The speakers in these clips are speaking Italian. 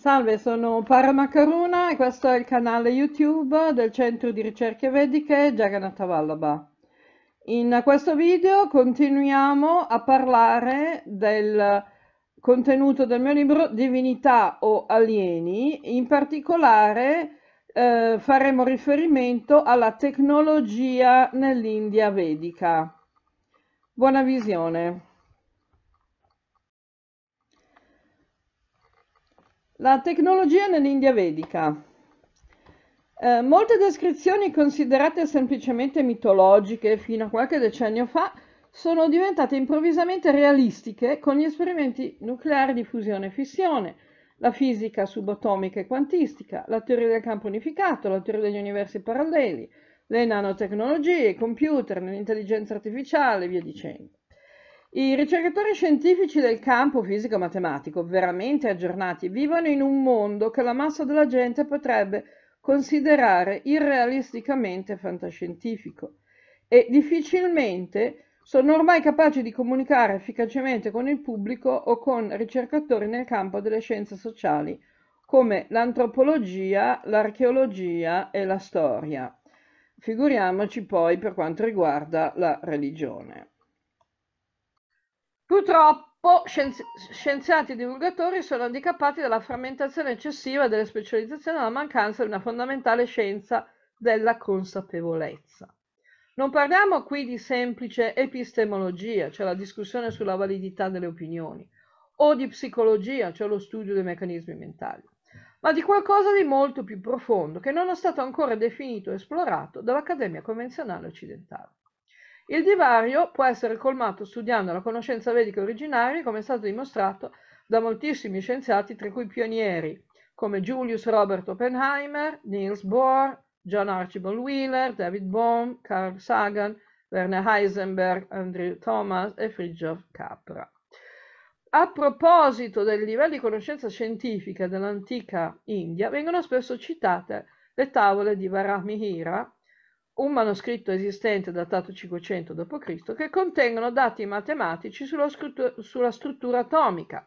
Salve, sono Paramacaruna e questo è il canale YouTube del Centro di Ricerche Vediche Jagannatha Vallabha. In questo video continuiamo a parlare del contenuto del mio libro Divinità o alieni, in particolare eh, faremo riferimento alla tecnologia nell'India vedica. Buona visione. La tecnologia nell'India vedica. Eh, molte descrizioni considerate semplicemente mitologiche fino a qualche decennio fa sono diventate improvvisamente realistiche con gli esperimenti nucleari di fusione e fissione, la fisica subatomica e quantistica, la teoria del campo unificato, la teoria degli universi paralleli, le nanotecnologie, i computer, l'intelligenza artificiale e via dicendo. I ricercatori scientifici del campo fisico-matematico, veramente aggiornati, vivono in un mondo che la massa della gente potrebbe considerare irrealisticamente fantascientifico e difficilmente sono ormai capaci di comunicare efficacemente con il pubblico o con ricercatori nel campo delle scienze sociali, come l'antropologia, l'archeologia e la storia. Figuriamoci poi per quanto riguarda la religione. Purtroppo scienzi- scienziati e divulgatori sono handicappati dalla frammentazione eccessiva delle specializzazioni e dalla mancanza di una fondamentale scienza della consapevolezza. Non parliamo qui di semplice epistemologia, cioè la discussione sulla validità delle opinioni, o di psicologia, cioè lo studio dei meccanismi mentali, ma di qualcosa di molto più profondo che non è stato ancora definito e esplorato dall'Accademia Convenzionale Occidentale. Il divario può essere colmato studiando la conoscenza vedica originaria, come è stato dimostrato da moltissimi scienziati, tra cui pionieri come Julius Robert Oppenheimer, Niels Bohr, John Archibald Wheeler, David Bohm, Carl Sagan, Werner Heisenberg, Andrew Thomas e Fridtjof Capra. A proposito del livello di conoscenza scientifica dell'antica India, vengono spesso citate le tavole di Varahmihira, un manoscritto esistente datato 500 d.C., che contengono dati matematici sulla, struttura, sulla struttura atomica,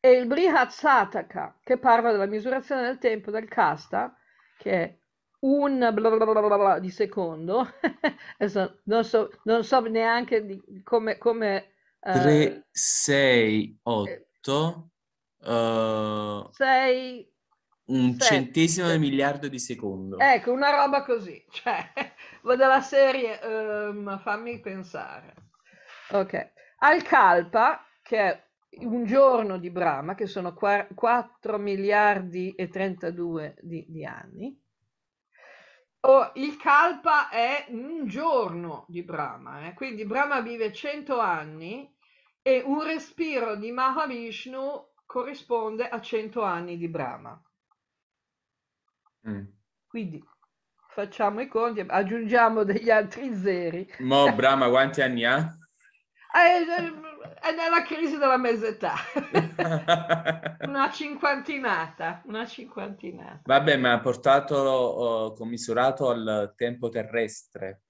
e il Brihat Sataka, che parla della misurazione del tempo del casta, che un bla bla bla di secondo, non, so, non, so, neanche di, come... come uh, 3, 6, 8, uh, 6, un 7, centesimo di miliardo di secondo. Ecco, una roba così, cioè, della serie, um, fammi pensare. Ok, calpa che è un giorno di Brahma, che sono 4 miliardi e 32 di, di anni, o il Kalpa è un giorno di Brahma, eh? quindi Brahma vive 100 anni e un respiro di Mahavishnu corrisponde a 100 anni di Brahma. Mm. Quindi facciamo i conti, aggiungiamo degli altri zeri. Mo Brahma quanti anni ha? Eh, eh è nella crisi della mesetà. una cinquantinata, una cinquantinata. Vabbè, ma ha portato, uh, commisurato al tempo terrestre.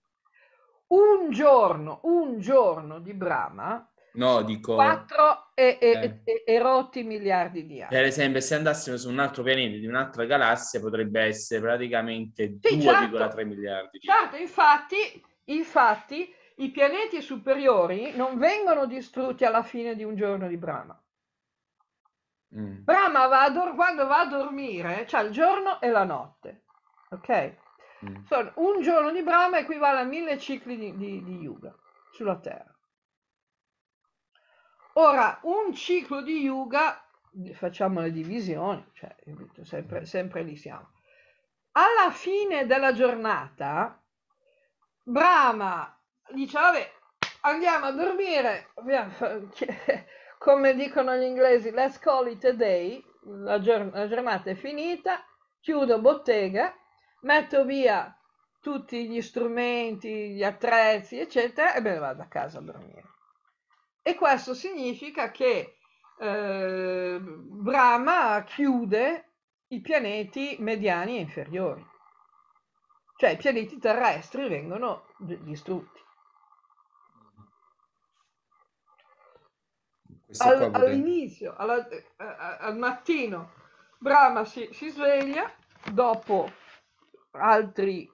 Un giorno, un giorno di Brahma No, dico... 4 e, e, eh. e, rotti miliardi di anni. Per esempio, se andassimo su un altro pianeta di un'altra galassia potrebbe essere praticamente sì, 2,3 certo. miliardi di anni. Certo, infatti, infatti i pianeti superiori non vengono distrutti alla fine di un giorno di Brahma. Mm. Brahma va dor- quando va a dormire, c'è il giorno e la notte. Ok? Mm. So, un giorno di Brahma equivale a mille cicli di, di, di Yuga sulla Terra. Ora, un ciclo di Yuga, facciamo le divisioni, cioè, sempre, mm. sempre lì siamo. Alla fine della giornata, Brahma dice vabbè andiamo a dormire come dicono gli inglesi let's call it a day la, giorn- la giornata è finita chiudo bottega metto via tutti gli strumenti gli attrezzi eccetera e me ne vado a casa a dormire e questo significa che eh, Brahma chiude i pianeti mediani e inferiori cioè i pianeti terrestri vengono distrutti Al, all'inizio, alla, eh, eh, al mattino, Brahma si, si, sveglia dopo altri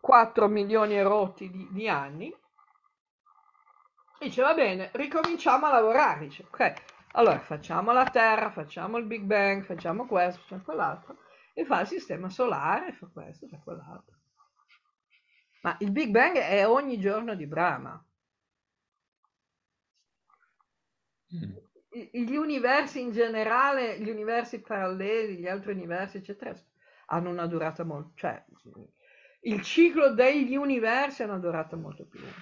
4 milioni e rotti di, di anni e dice va bene, ricominciamo a lavorare. Dice, ok, allora facciamo la Terra, facciamo il Big Bang, facciamo questo, facciamo quell'altro e fa il sistema solare, fa questo, fa quell'altro. Ma il Big Bang è ogni giorno di Brahma. Mm. gli universi in generale, gli universi paralleli, gli altri universi, eccetera, hanno una durata molto, cioè il ciclo degli universi ha una durata molto più lunga.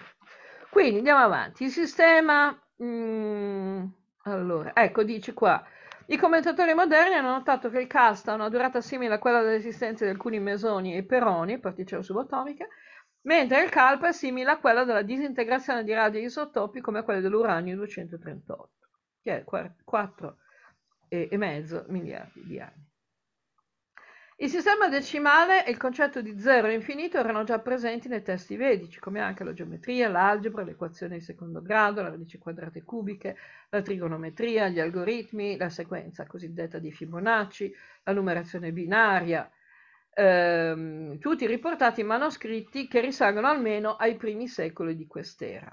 Quindi andiamo avanti. Il sistema, mh, mm, allora, ecco, dice qua. I commentatori moderni hanno notato che il cast ha una durata simile a quella dell'esistenza di alcuni mesoni e peroni, particelle subatomiche, mentre il calp è simile a quella della disintegrazione di radio isotopi come quelle dell'uranio 238 che è 4,5 miliardi di anni. Il sistema decimale e il concetto di zero e infinito erano già presenti nei testi vedici, come anche la geometria, l'algebra, le equazioni di secondo grado, le radici quadrate cubiche, la trigonometria, gli algoritmi, la sequenza cosiddetta di Fibonacci, la numerazione binaria, ehm, tutti riportati in manoscritti che risalgono almeno ai primi secoli di quest'era.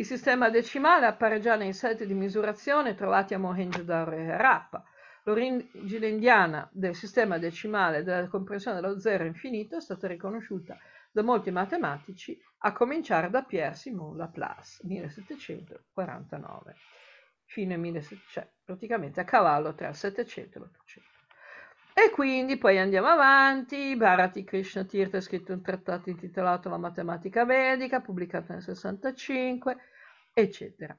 Il sistema decimale appare già nei set di misurazione trovati a Mohenjo-Daro e Harappa. L'origine indiana del sistema decimale della comprensione dello zero infinito è stata riconosciuta da molti matematici, a cominciare da Pierre Simon Laplace, 1749, fino 1700, cioè, praticamente a cavallo tra il 700 e l'800. E quindi poi andiamo avanti, Bharati Krishna Tirtha ha scritto un trattato intitolato La matematica vedica, pubblicato nel 65, eccetera.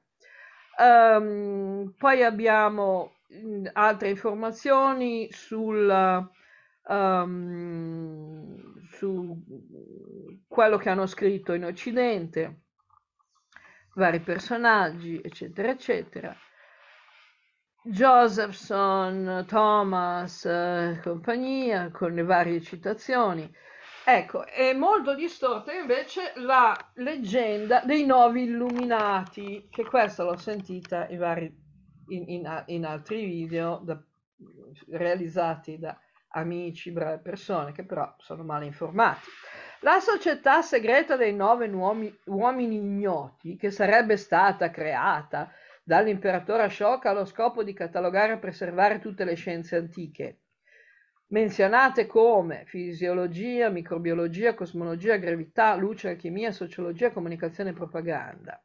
Um, poi abbiamo mm, altre informazioni sul, um, su quello che hanno scritto in Occidente, vari personaggi, eccetera, eccetera. Josephson, Thomas eh, e compagnia, con le varie citazioni. Ecco, è molto distorta invece la leggenda dei nuovi illuminati, che questa l'ho sentita in, vari, in, in, in altri video da, realizzati da amici, brave persone che però sono male informati. La società segreta dei nove uomini, uomini ignoti, che sarebbe stata creata dall'imperatore Ashoka allo scopo di catalogare e preservare tutte le scienze antiche, menzionate come fisiologia, microbiologia, cosmologia, gravità, luce, alchimia, sociologia, comunicazione e propaganda.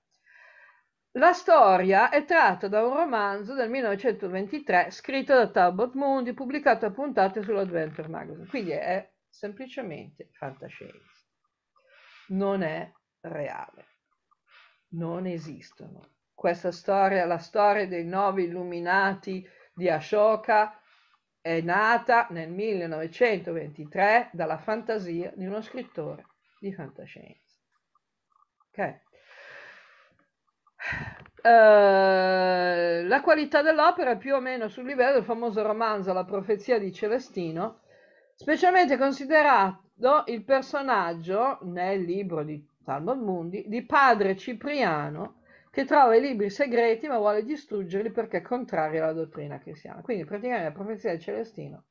La storia è tratta da un romanzo del 1923 scritto da Talbot Mundi, pubblicato a puntate sull'Adventure Magazine, quindi è semplicemente fantascienza. Non è reale, non esistono. Questa storia, la storia dei nove illuminati di Ashoka, è nata nel 1923 dalla fantasia di uno scrittore di fantascienza. Okay. Uh, la qualità dell'opera è più o meno sul livello del famoso romanzo La profezia di Celestino, specialmente considerato il personaggio nel libro di Talmud Mundi di padre Cipriano che trova i libri segreti ma vuole distruggerli perché è contrario alla dottrina cristiana. Quindi praticamente la profezia del Celestino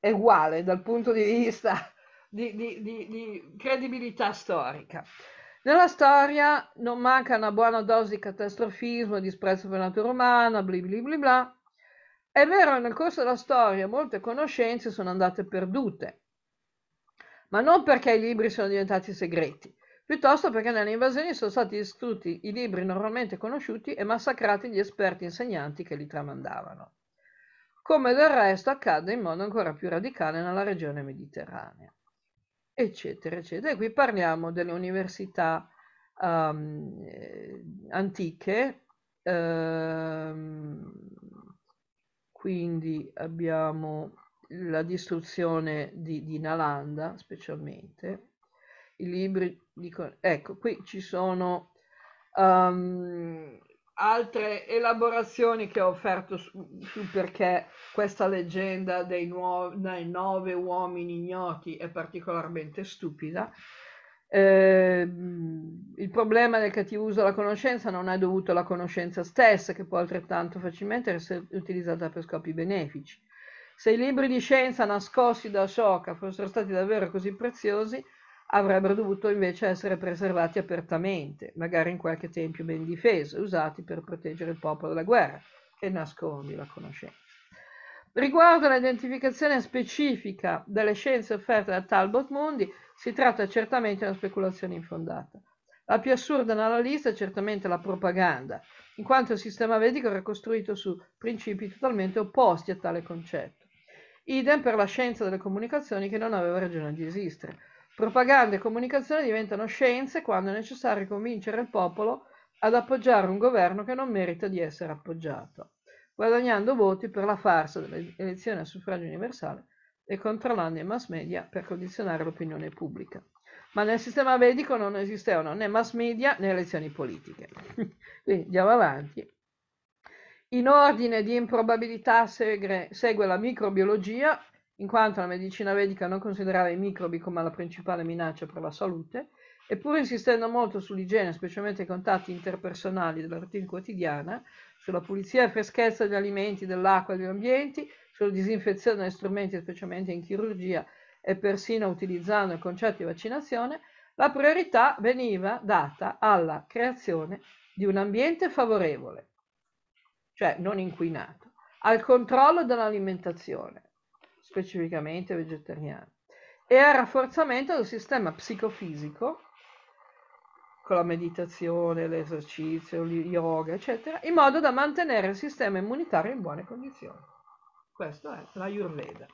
è uguale dal punto di vista di, di, di, di credibilità storica. Nella storia non manca una buona dose di catastrofismo, disprezzo per la natura umana, bla bla bla bla. È vero, nel corso della storia molte conoscenze sono andate perdute, ma non perché i libri sono diventati segreti, piuttosto perché nelle invasioni sono stati distrutti i libri normalmente conosciuti e massacrati gli esperti insegnanti che li tramandavano. Come del resto accadde in modo ancora più radicale nella regione mediterranea. Eccetera, eccetera. E qui parliamo delle università um, antiche. Um, quindi abbiamo la distruzione di, di Nalanda specialmente i libri dicono, ecco, qui ci sono um, altre elaborazioni che ho offerto su, su perché questa leggenda dei, nuovi, dei, nove uomini ignoti è particolarmente stupida. Eh, il problema del cattivo uso della conoscenza non è dovuto alla conoscenza stessa, che può altrettanto facilmente essere utilizzata per scopi benefici. Se i libri di scienza nascosti da Soca fossero stati davvero così preziosi, avrebbero dovuto invece essere preservati apertamente, magari in qualche tempio ben difeso, usati per proteggere il popolo dalla guerra e nascondi la conoscenza. Riguardo all'identificazione specifica delle scienze offerte da Talbot Mundi, si tratta certamente di una speculazione infondata. La più assurda nella lista è certamente la propaganda, in quanto il sistema vedico era costruito su principi totalmente opposti a tale concetto. Idem per la scienza delle comunicazioni che non aveva ragione di esistere. Propaganda e comunicazione diventano scienze quando è necessario convincere il popolo ad appoggiare un governo che non merita di essere appoggiato, guadagnando voti per la farsa delle elezioni a suffragio universale e controllando i mass media per condizionare l'opinione pubblica. Ma nel sistema medico non esistevano né mass media né elezioni politiche. Quindi andiamo avanti. In ordine di improbabilità segue, segue la microbiologia, in quanto la medicina vedica non considerava i microbi come la principale minaccia per la salute, eppure insistendo molto sull'igiene, specialmente i contatti interpersonali della routine quotidiana, sulla pulizia e freschezza degli alimenti, dell'acqua e degli ambienti, sulla disinfezione degli strumenti, specialmente in chirurgia e persino utilizzando il concetto di vaccinazione, la priorità veniva data alla creazione di un ambiente favorevole, cioè non inquinato, al controllo dell'alimentazione, specificamente vegetariani, e al rafforzamento del sistema psicofisico con la meditazione, l'esercizio, lo yoga, eccetera, in modo da mantenere il sistema immunitario in buone condizioni. Questo è la l'Ayurveda.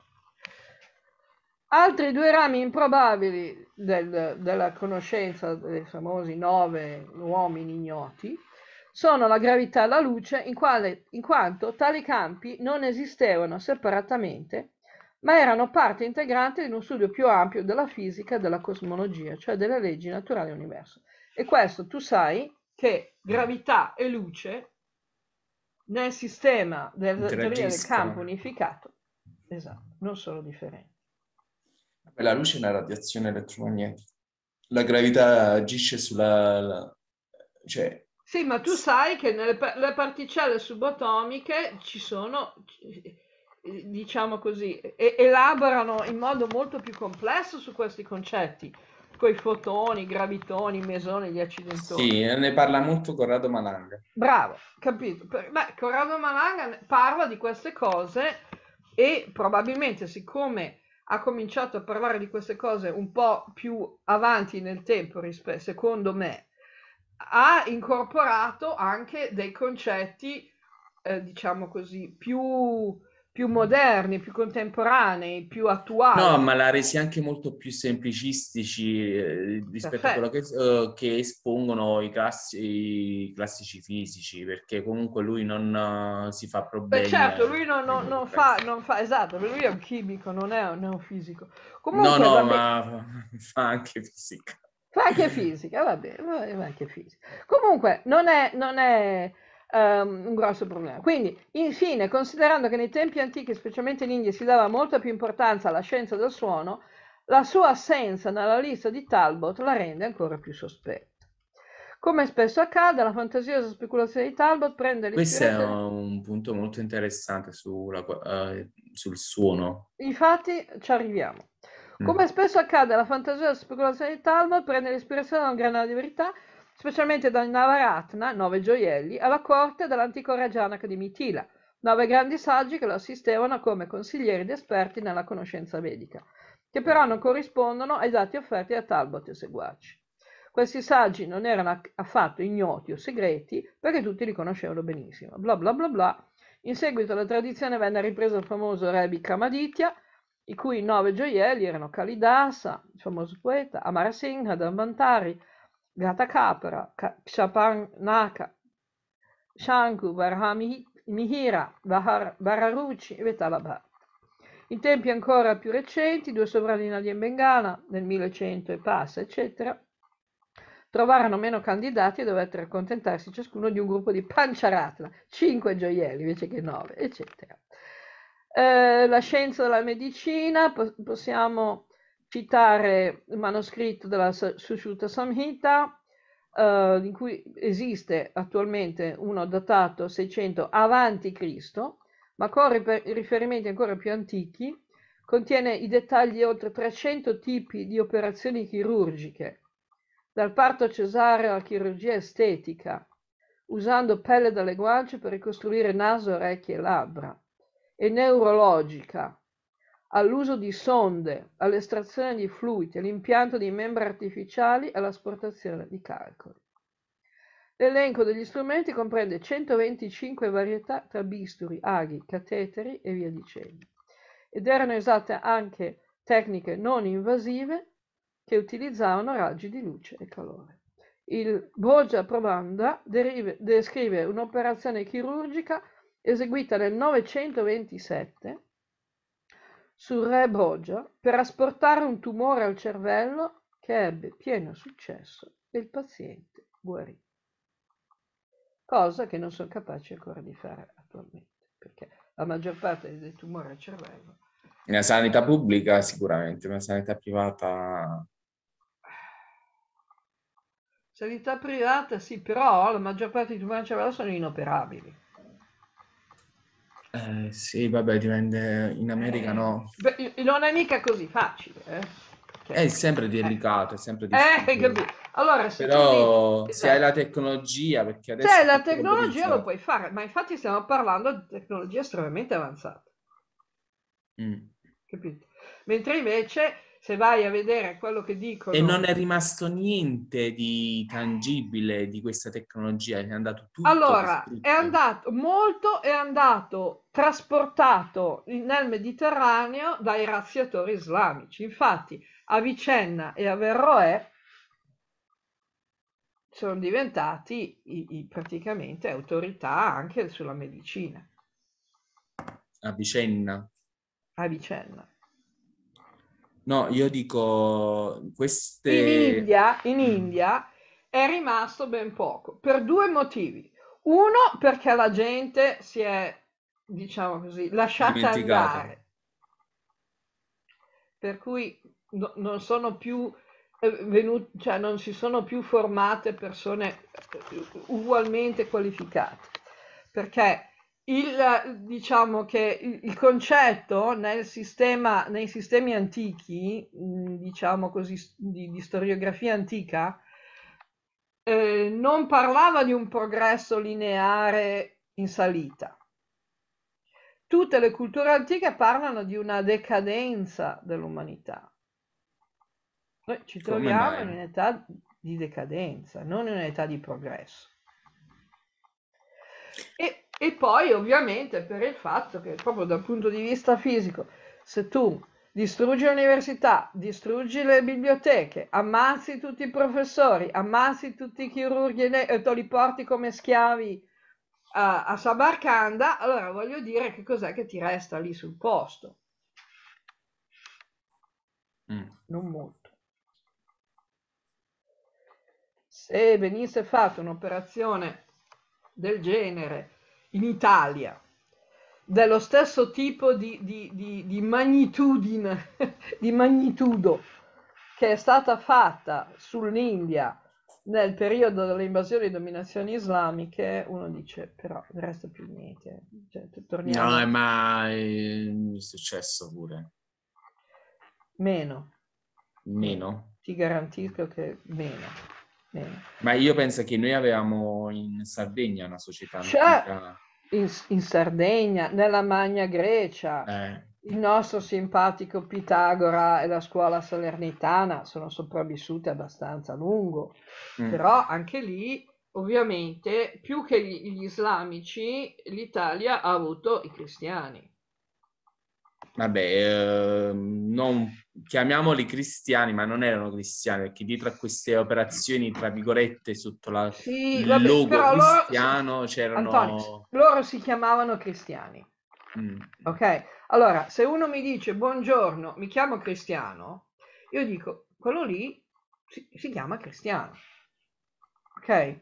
Altri due rami improbabili del, della conoscenza dei famosi nove uomini ignoti sono la gravità e la luce, in, quale, in quanto tali campi non esistevano separatamente ma erano parte integrante di uno studio più ampio della fisica e della cosmologia, cioè delle leggi naturali dell'universo. E questo tu sai che gravità e luce nel sistema della del campo unificato, esatto, non sono differenti. La luce è una radiazione elettromagnetica. La gravità agisce sulla... La, cioè... Sì, ma tu sai che nelle particelle subatomiche ci sono diciamo così, elaborano in modo molto più complesso su questi concetti, con i fotoni, i gravitoni, i mesoni, gli accidentoni. Sì, ne parla molto Corrado Malanga. Bravo, capito. Beh, Corrado Malanga parla di queste cose e probabilmente siccome ha cominciato a parlare di queste cose un po' più avanti nel tempo, rispe- secondo me, ha incorporato anche dei concetti, eh, diciamo così, più più moderni, più contemporanei, più attuali. No, ma l'ha resi anche molto più semplicistici eh, rispetto Perfetto. a quello che, eh, che espongono i, classi, i, classici fisici, perché comunque lui non uh, si fa problemi. Beh, certo, lui eh, non, non, non, fa, non, fa, esatto, lui è un chimico, non è un fisico. Comunque, no, no, vabbè... ma fa anche fisica. Fa anche fisica, va bene, va anche fisica. Comunque, non è... Non è um, un grosso problema. Quindi, infine, considerando che nei tempi antichi, specialmente in India, si dava molta più importanza alla scienza del suono, la sua assenza nella lista di Talbot la rende ancora più sospetta. Come spesso accade, la fantasiosa speculazione di Talbot prende l'ispirazione... Questo è un punto molto interessante sulla, uh, sul suono. Infatti, ci arriviamo. Mm. Come spesso accade, la fantasiosa speculazione di Talbot prende l'ispirazione da un granello di verità specialmente dal Navaratna, nove gioielli, alla corte dell'antico Rajanaka di Mitila, nove grandi saggi che lo assistevano come consiglieri ed esperti nella conoscenza medica, che però non corrispondono ai dati offerti da Talbot e seguaci. Questi saggi non erano affatto ignoti o segreti, perché tutti li conoscevano benissimo. Bla bla bla bla. In seguito alla tradizione venne ripresa il famoso re Bikramaditya, i cui nove gioielli erano Kalidasa, il famoso poeta, Amarasingha, Dhanvantari, Gata Ghatacapra, Kshapanaka, Shanku, Mihira, Vararuchi e Vetalabha. In tempi ancora più recenti, due sovranina di Bengala, nel 1100 e passa, eccetera, trovarono meno candidati e dovettero accontentarsi ciascuno di un gruppo di panciaratla, cinque gioielli invece che nove, eccetera. Eh, la scienza della medicina, possiamo citare il manoscritto della Sushruta Samhita, eh, in cui esiste attualmente uno datato 600 avanti Cristo, ma con riferimenti ancora più antichi, contiene i dettagli di oltre 300 tipi di operazioni chirurgiche, dal parto cesareo alla chirurgia estetica, usando pelle dalle guance per ricostruire naso, orecchie e labbra, e neurologica, all'uso di sonde, all'estrazione di fluidi, all'impianto di membra artificiali, all'asportazione di calcoli. L'elenco degli strumenti comprende 125 varietà tra bisturi, aghi, cateteri e via dicendo. Ed erano usate anche tecniche non invasive che utilizzavano raggi di luce e calore. Il Bogia Probanda derive, descrive un'operazione chirurgica eseguita nel 927 su Re Bogia per asportare un tumore al cervello che ebbe pieno successo e il paziente guarì. Cosa che non sono capace ancora di fare attualmente, perché la maggior parte dei tumori al cervello... Nella sanità pubblica sicuramente, ma sanità privata... Sanità privata sì, però la maggior parte dei tumori al cervello sono inoperabili. Eh, sì, vabbè, dipende. In America eh, no. è mica così facile. Eh? Cioè, è sempre delicato, è sempre eh, difficile. Eh, allora, se Però dici, se hai la tecnologia, perché adesso... Cioè, la tecnologia lo puoi fare, ma infatti stiamo parlando di tecnologia estremamente avanzata. Mm. Capito? Mentre invece se vai a vedere quello che dicono... E non è rimasto niente di tangibile di questa tecnologia, è andato tutto... Allora, è andato, molto è andato trasportato nel Mediterraneo dai razziatori islamici. Infatti a Vicenna e a Verroè sono diventati i, i, praticamente autorità anche sulla medicina. A Vicenna? A Vicenna. No, io dico queste... In India, in mm. India è rimasto ben poco, per due motivi. Uno, perché la gente si è, diciamo così, lasciata andare. Per cui no, non sono più eh, venute, cioè non si sono più formate persone eh, ugualmente qualificate. Perché il, diciamo che il, il concetto nel sistema, nei sistemi antichi, mm, diciamo così, di, di storiografia antica, eh, non parlava di un progresso lineare in salita. Tutte le culture antiche parlano di una decadenza dell'umanità. Noi ci troviamo in un'età di decadenza, non in un'età di progresso. E e poi ovviamente per il fatto che proprio dal punto di vista fisico, se tu distruggi l'università, distruggi le biblioteche, ammazzi tutti i professori, ammazzi tutti i chirurghi e te li porti come schiavi a, a Sabarcanda, allora voglio dire che cos'è che ti resta lì sul posto? Mm. Non molto. Se venisse fatta un'operazione del genere in Italia dello stesso tipo di, di, di, di magnitudine, di magnitudo che è stata fatta sull'India nel periodo delle invasioni e dominazioni islamiche, uno dice però il resto più niente. Cioè, torniamo... No, ma è successo pure. Meno. Meno? Ti garantisco che meno. Ma io penso che noi avevamo in Sardegna una società cioè, in, in, Sardegna, nella Magna Grecia, eh. il nostro simpatico Pitagora e la scuola salernitana sono sopravvissute abbastanza a lungo, mm. però anche lì ovviamente più che gli, gli islamici l'Italia ha avuto i cristiani vabbè, eh, non, chiamiamoli cristiani, ma non erano cristiani, perché dietro a queste operazioni, tra virgolette, sotto la, sì, il vabbè, logo cristiano loro, c'erano... Antonio, loro si chiamavano cristiani. Mm. Ok? Allora, se uno mi dice buongiorno, mi chiamo cristiano, io dico, quello lì si, si chiama cristiano. Ok?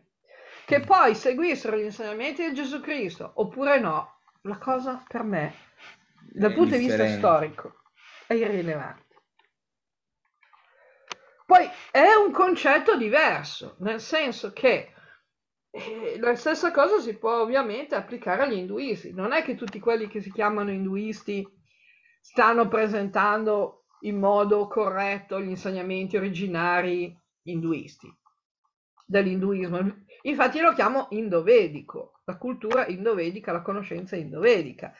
Che mm. poi seguissero gli insegnamenti di Gesù Cristo, oppure no, la cosa per me dal punto di vista storico è irrilevante. Poi è un concetto diverso, nel senso che eh, la stessa cosa si può ovviamente applicare agli induisti. Non è che tutti quelli che si chiamano induisti stanno presentando in modo corretto gli insegnamenti originari induisti dell'induismo. Infatti lo chiamo indovedico, la cultura indovedica, la conoscenza indovedica,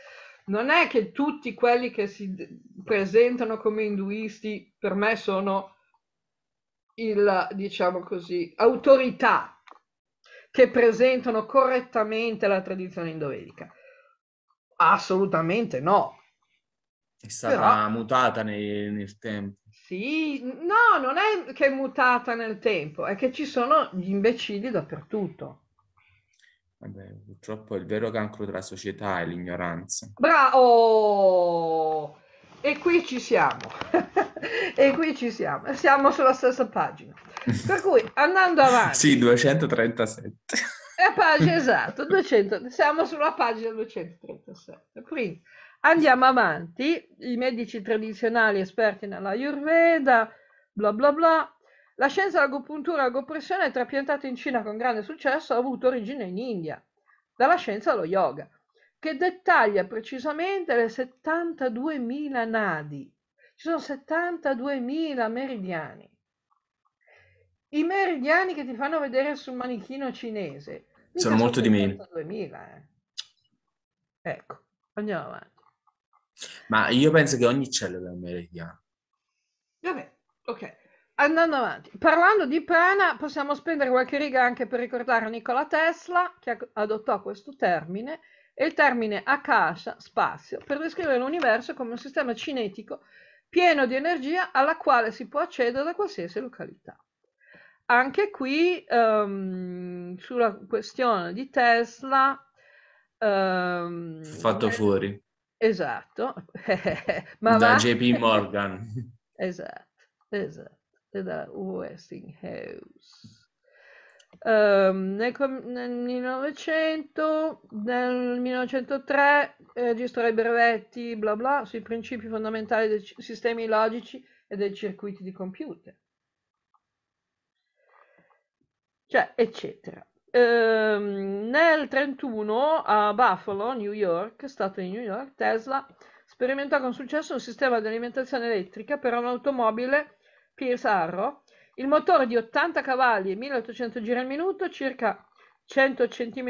non è che tutti quelli che si presentano come induisti per me sono il, diciamo così, autorità che presentano correttamente la tradizione indoevrica. Assolutamente no. È stata Però, mutata nel, nel tempo. Sì, no, non è che è mutata nel tempo, è che ci sono gli imbecilli dappertutto. Vabbè, purtroppo il vero cancro della società è l'ignoranza. Bravo! E qui ci siamo. e qui ci siamo. Siamo sulla stessa pagina. Per cui andando avanti. sì, 237. È pagina, esatto, 200, siamo sulla pagina 237. Quindi andiamo avanti, i medici tradizionali esperti nella Ayurveda, bla bla bla, la scienza dell'agopuntura e dell'agopressione, trapiantata in Cina con grande successo, ha avuto origine in India, dalla scienza allo yoga, che dettaglia precisamente le 72.000 nadi. Ci sono 72.000 meridiani. I meridiani che ti fanno vedere sul manichino cinese. Sono molto di meno. 72.000, eh. Ecco, andiamo avanti. Ma io penso che ogni cellula è un meridiano. Vabbè, ok. Andando avanti, parlando di pena, possiamo spendere qualche riga anche per ricordare Nikola Tesla, che adottò questo termine, e il termine Akasha, spazio, per descrivere l'universo come un sistema cinetico pieno di energia alla quale si può accedere da qualsiasi località. Anche qui, um, sulla questione di Tesla... Um, Fatto eh, fuori. Esatto. Ma da va... JP Morgan. esatto, esatto da Westinghouse. Um, nel, nel, 1900, nel 1903 registrò i brevetti bla bla sui principi fondamentali dei sistemi logici e dei circuiti di computer. Cioè, eccetera. Um, nel 1931 a Buffalo, New York, stato di New York, Tesla sperimentò con successo un sistema di alimentazione elettrica per un'automobile Pizarro, il motore di 80 cavalli e 1800 giri al minuto, circa 100 cm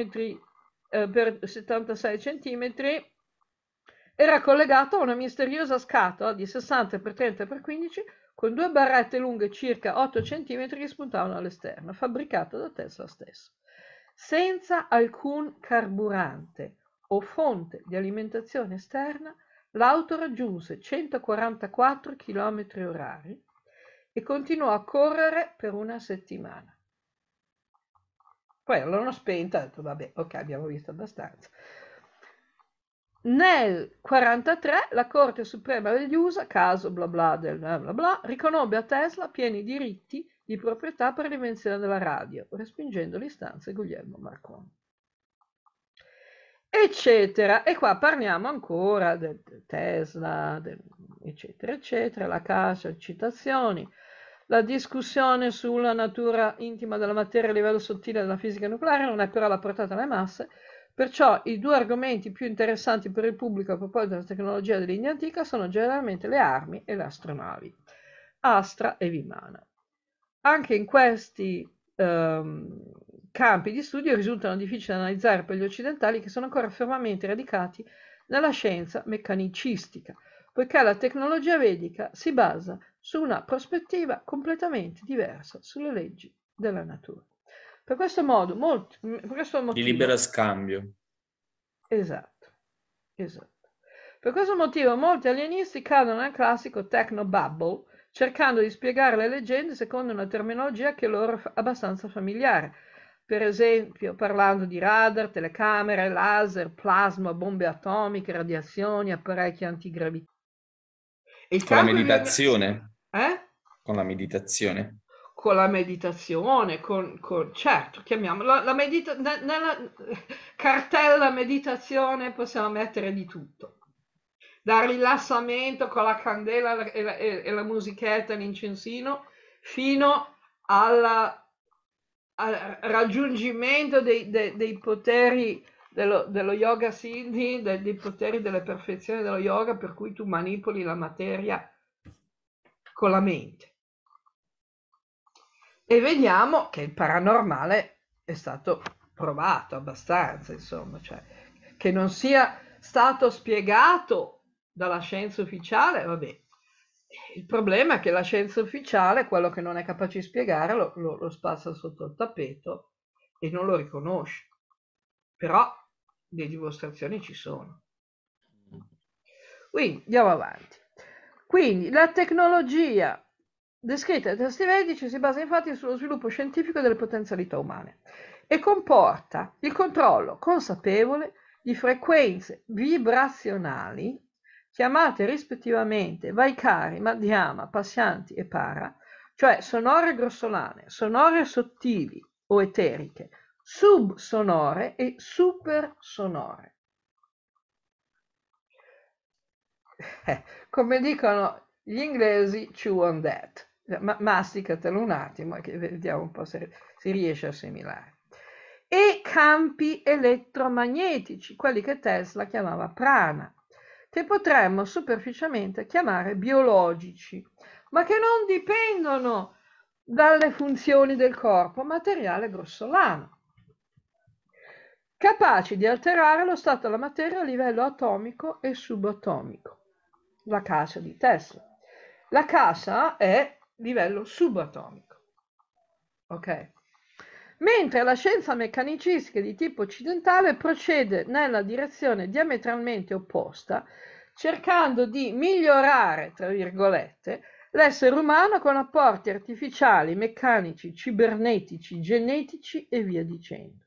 eh, per 76 cm, era collegato a una misteriosa scatola di 60 x 30 x 15 con due barrette lunghe circa 8 cm che spuntavano all'esterno, fabbricata da Tesla stesso, senza alcun carburante o fonte di alimentazione esterna l'auto raggiunse 144 km orari e continuò a correre per una settimana. Poi l'hanno spenta, ha detto vabbè, ok, abbiamo visto abbastanza. Nel 1943 la Corte Suprema degli USA, caso bla bla del bla bla bla, riconobbe a Tesla pieni diritti di proprietà per l'invenzione della radio, respingendo l'istanza istanze Guglielmo Marconi. Eccetera. E qua parliamo ancora del Tesla, del, eccetera, eccetera, la caccia, citazioni. La discussione sulla natura intima della materia a livello sottile della fisica nucleare non è però alla portata delle masse, perciò i due argomenti più interessanti per il pubblico a proposito della tecnologia dell'India antica sono generalmente le armi e le astronavi, Astra e Vimana. Anche in questi ehm, campi di studio risultano difficili da analizzare per gli occidentali che sono ancora fermamente radicati nella scienza meccanicistica, poiché la tecnologia vedica si basa su una prospettiva completamente diversa sulle leggi della natura. Per questo modo, molti, mm, per questo motivo, di libero scambio. Esatto, esatto. Per questo motivo molti alienisti cadono nel classico techno bubble, cercando di spiegare le leggende secondo una terminologia che loro è abbastanza familiare. Per esempio, parlando di radar, telecamere, laser, plasma, bombe atomiche, radiazioni, apparecchi antigravità e con la meditazione? Eh? Con la meditazione? Con la meditazione, con, con certo, chiamiamola, la medita- nella cartella meditazione possiamo mettere di tutto. Dal rilassamento con la candela e la, e la musichetta, l'incensino, fino alla, al raggiungimento dei, dei, dei poteri dello, dello yoga Sindhi, de, dei poteri delle perfezioni dello yoga, per cui tu manipoli la materia con la mente. E vediamo che il paranormale è stato provato abbastanza, insomma, cioè che non sia stato spiegato dalla scienza ufficiale, vabbè. Il problema è che la scienza ufficiale, quello che non è capace di spiegare, lo, lo, lo spassa sotto il tappeto e non lo riconosce. Però le dimostrazioni ci sono. Quindi andiamo avanti. Quindi la tecnologia descritta dai testi medici si basa infatti sullo sviluppo scientifico delle potenzialità umane e comporta il controllo consapevole di frequenze vibrazionali chiamate rispettivamente vaicari, madhyama, passanti e para, cioè sonore grossolane, sonore sottili o eteriche, subsonore e supersonore. Come dicono gli inglesi, chew on that. Ma, masticatelo un attimo e vediamo un po' se si riesce a assimilare. E campi elettromagnetici, quelli che Tesla chiamava prana, che potremmo superficialmente chiamare biologici, ma che non dipendono dalle funzioni del corpo materiale grossolano capaci di alterare lo stato della materia a livello atomico e subatomico. La casa di Tesla. La casa è livello subatomico. Ok? Mentre la scienza meccanicistica di tipo occidentale procede nella direzione diametralmente opposta, cercando di migliorare, tra virgolette, l'essere umano con apporti artificiali, meccanici, cibernetici, genetici e via dicendo.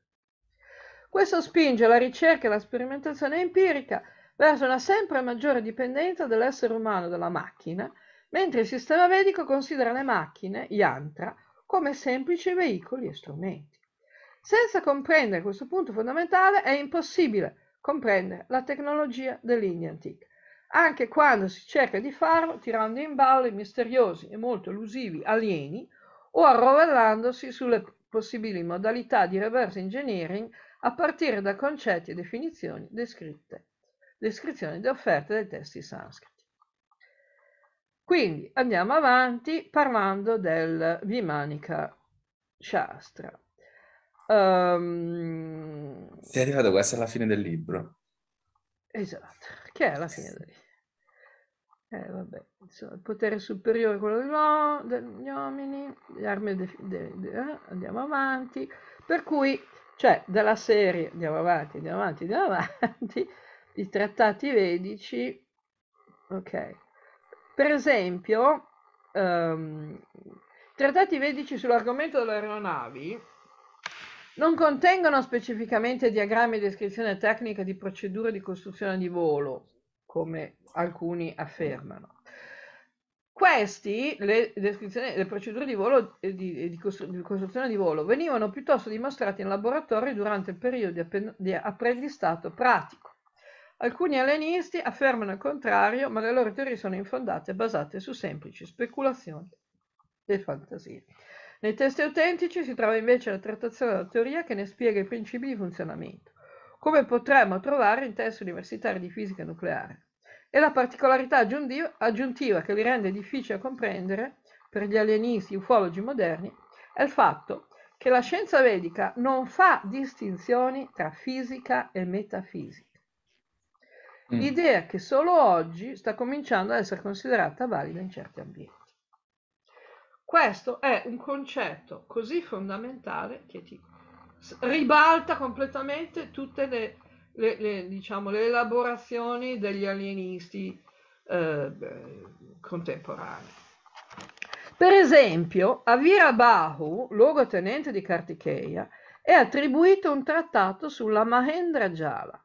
Questo spinge la ricerca e la sperimentazione empirica verso una sempre maggiore dipendenza dell'essere umano dalla macchina, mentre il sistema medico considera le macchine, yantra, come semplici veicoli e strumenti. Senza comprendere questo punto fondamentale è impossibile comprendere la tecnologia dell'India antica, anche quando si cerca di farlo tirando in ballo i misteriosi e molto elusivi alieni o arrovellandosi sulle possibili modalità di reverse engineering a partire da concetti e definizioni descritte, descrizioni e offerte dai testi sanscriti. Quindi andiamo avanti parlando del Vimanika Shastra. Um, Sei arrivato quasi alla fine del libro. Esatto, che è la fine del libro. Eh, vabbè, insomma, il potere superiore, quello degli uomini, le armi, de, de, de, eh, andiamo avanti. Per cui cioè, dalla serie, andiamo avanti, andiamo avanti, andiamo avanti, i trattati vedici, ok. Per esempio, um, trattati vedici sull'argomento delle aeronavi non contengono specificamente diagrammi e descrizione tecnica di procedure di costruzione di volo, come alcuni affermano. Questi, le, le procedure di, volo, di, di, costru di, costruzione di volo, venivano piuttosto dimostrate in laboratorio durante il periodo di apprendistato pratico. Alcuni alienisti affermano il contrario, ma le loro teorie sono infondate e basate su semplici speculazioni e fantasie. Nei testi autentici si trova invece la trattazione della teoria che ne spiega i principi di funzionamento, come potremmo trovare in testi universitari di fisica nucleare e la particolarità aggiuntiva che li rende difficili a comprendere per gli alienisti ufologi moderni è il fatto che la scienza vedica non fa distinzioni tra fisica e metafisica. Mm. Idea che solo oggi sta cominciando ad essere considerata valida in certi ambienti. Questo è un concetto così fondamentale che ti ribalta completamente tutte le le, le, diciamo, le elaborazioni degli alienisti eh, contemporanei. Per esempio, a Virabahu, luogotenente di Kartikeya, è attribuito un trattato sulla Mahendra Jala,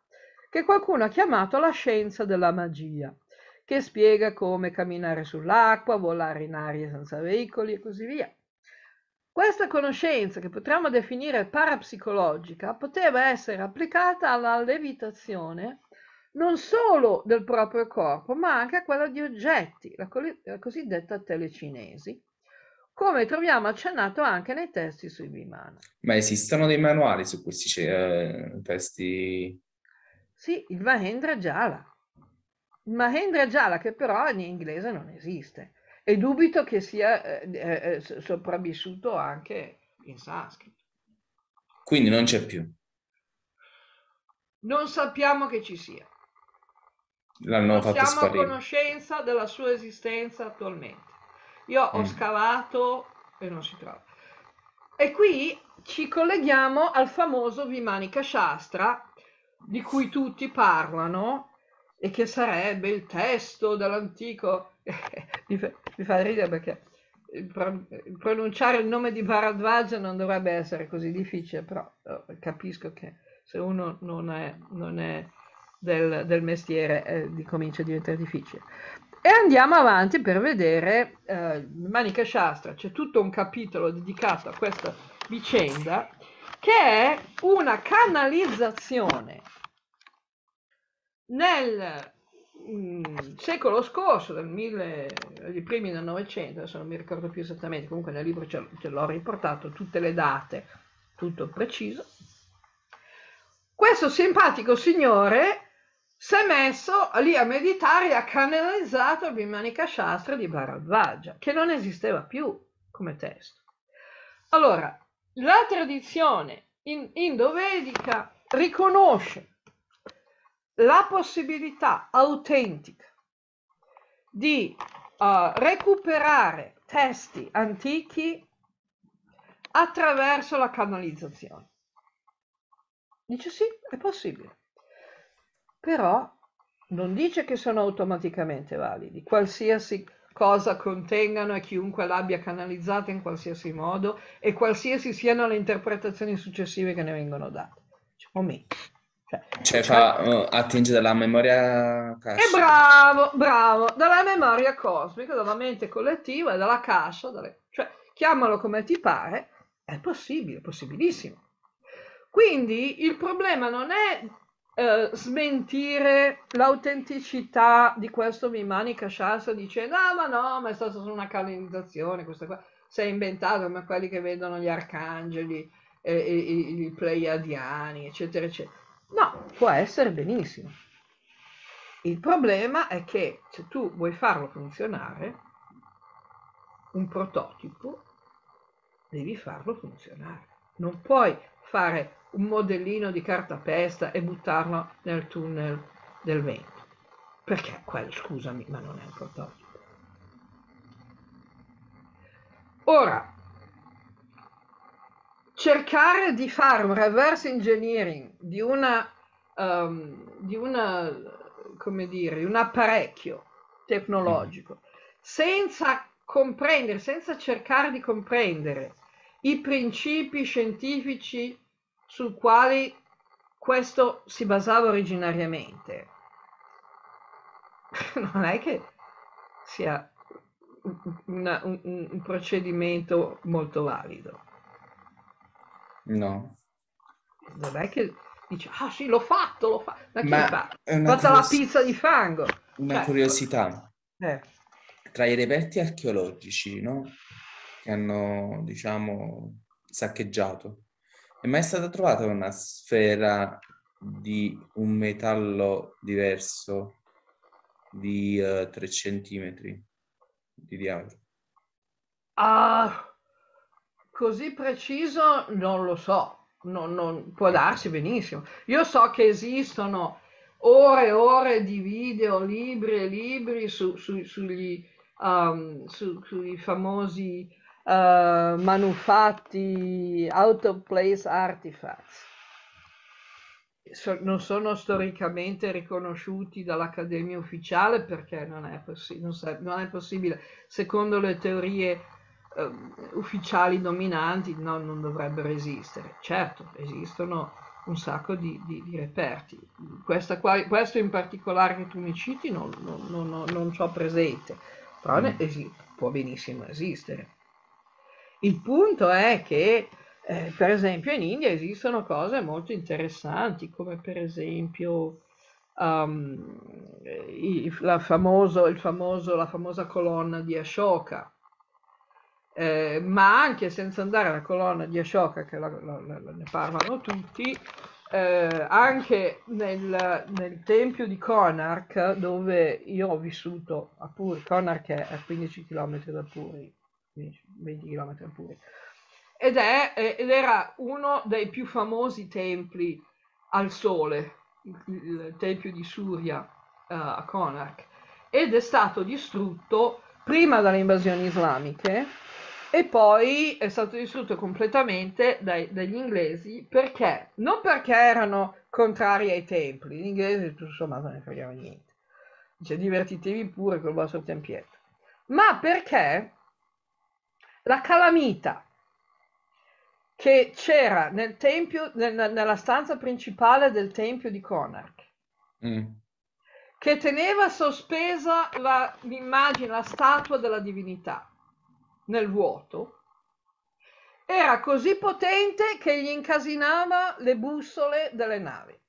che qualcuno ha chiamato la scienza della magia, che spiega come camminare sull'acqua, volare in aria senza veicoli e così via. Questa conoscenza, che potremmo definire parapsicologica, poteva essere applicata alla levitazione non solo del proprio corpo, ma anche a quella di oggetti, la, la cosiddetta telecinesi, come troviamo accennato anche nei testi sui Vimana. Ma esistono dei manuali su questi eh, testi? Sì, il Mahendra Jala. Il Mahendra Jala che però in inglese non esiste e dubito che sia eh, eh, eh sopravvissuto anche in sanscrito. Quindi non c'è più. Non sappiamo che ci sia. L'hanno fatto siamo sparire. a conoscenza della sua esistenza attualmente. Io ho mm. scavato e non si trova. E qui ci colleghiamo al famoso Vimanika Shastra di cui tutti parlano e che sarebbe il testo dell'antico mi fa ridere perché pronunciare il nome di Bharadvaja non dovrebbe essere così difficile, però eh, capisco che se uno non è, non è del, del, mestiere eh, comincia a diventare difficile. E andiamo avanti per vedere eh, Manika Shastra, c'è tutto un capitolo dedicato a questa vicenda che è una canalizzazione nel secolo scorso, dal mille, i primi del Novecento, adesso non mi ricordo più esattamente, comunque nel libro ce, ce l'ho riportato, tutte le date, tutto preciso, questo simpatico signore si è messo lì a meditare e ha canalizzato il Bimanika Shastra di Bharadvaja, che non esisteva più come testo. Allora, la tradizione indovedica riconosce la possibilità autentica di uh, recuperare testi antichi attraverso la canalizzazione. Dice sì, è possibile. Però non dice che sono automaticamente validi. Qualsiasi cosa contengano e chiunque l'abbia canalizzata in qualsiasi modo e qualsiasi siano le interpretazioni successive che ne vengono date. Cioè, momento. Cioè, cioè, cioè, fa, uh, attinge dalla memoria cosmica. E bravo, bravo, dalla memoria cosmica, dalla mente collettiva, dalla cascia, dalle... cioè, chiamalo come ti pare, è possibile, possibilissimo. Quindi il problema non è eh, smentire l'autenticità di questo Vimani Kashasa dicendo ah ma no, ma è stata solo una calendarizzazione, questa qua si è inventato come quelli che vedono gli arcangeli, eh, i, i, i pleiadiani, eccetera, eccetera No, può essere benissimo. Il problema è che se tu vuoi farlo funzionare, un prototipo, devi farlo funzionare. Non puoi fare un modellino di cartapesta e buttarlo nel tunnel del vento. Perché quello, scusami, ma non è un prototipo. Ora, cercare di fare un reverse engineering di una, um, di una come dire, un apparecchio tecnologico mm. senza comprendere, senza cercare di comprendere i principi scientifici sui quali questo si basava originariamente, non è che sia una, un, un procedimento molto valido. No. Non è che dice, ah sì, l'ho fatto, l'ho fatto. Ma, Ma fa? è una Fatta curios- la pizza di fango. Una certo. curiosità. Eh. Tra i reperti archeologici, no? Che hanno, diciamo, saccheggiato, è mai stata trovata una sfera di un metallo diverso di uh, 3 cm di diametro? Ah, Così preciso non lo so, non, non, può darsi benissimo. Io so che esistono ore e ore di video, libri e libri su, su, sugli, um, su, sui famosi uh, manufatti out of place artifacts. So, non sono storicamente riconosciuti dall'Accademia ufficiale perché non è, non è possibile. Secondo le teorie Ehm, ufficiali dominanti no, non dovrebbero esistere. Certo, esistono un sacco di, di, di reperti. Qua, questo in particolare che tu mi citi non, non, non, non ho presente, però mm. esi, può benissimo esistere. Il punto è che, eh, per esempio, in India esistono cose molto interessanti, come per esempio um, ehm, il, la, famoso, il famoso, la famosa colonna di Ashoka eh, ma anche senza andare alla colonna di Ashoka che la, la, la, ne parlano tutti, eh, anche nel, nel, tempio di Konark dove io ho vissuto a Puri, Konark è a 15 km da Puri, 20 km da Puri, ed, è, eh, ed era uno dei più famosi templi al sole, il, il tempio di Surya uh, a Konark, ed è stato distrutto prima dalle invasioni islamiche e poi è stato distrutto completamente dai, dagli inglesi perché non perché erano contrari ai templi, gli inglesi tutto sommato ne fregavano niente, cioè divertitevi pure col vostro tempietto, ma perché la calamita che c'era nel tempio, nel, nella stanza principale del tempio di Conarch, mm. che teneva sospesa la, l'immagine, la statua della divinità nel vuoto, era così potente che gli incasinava le bussole delle navi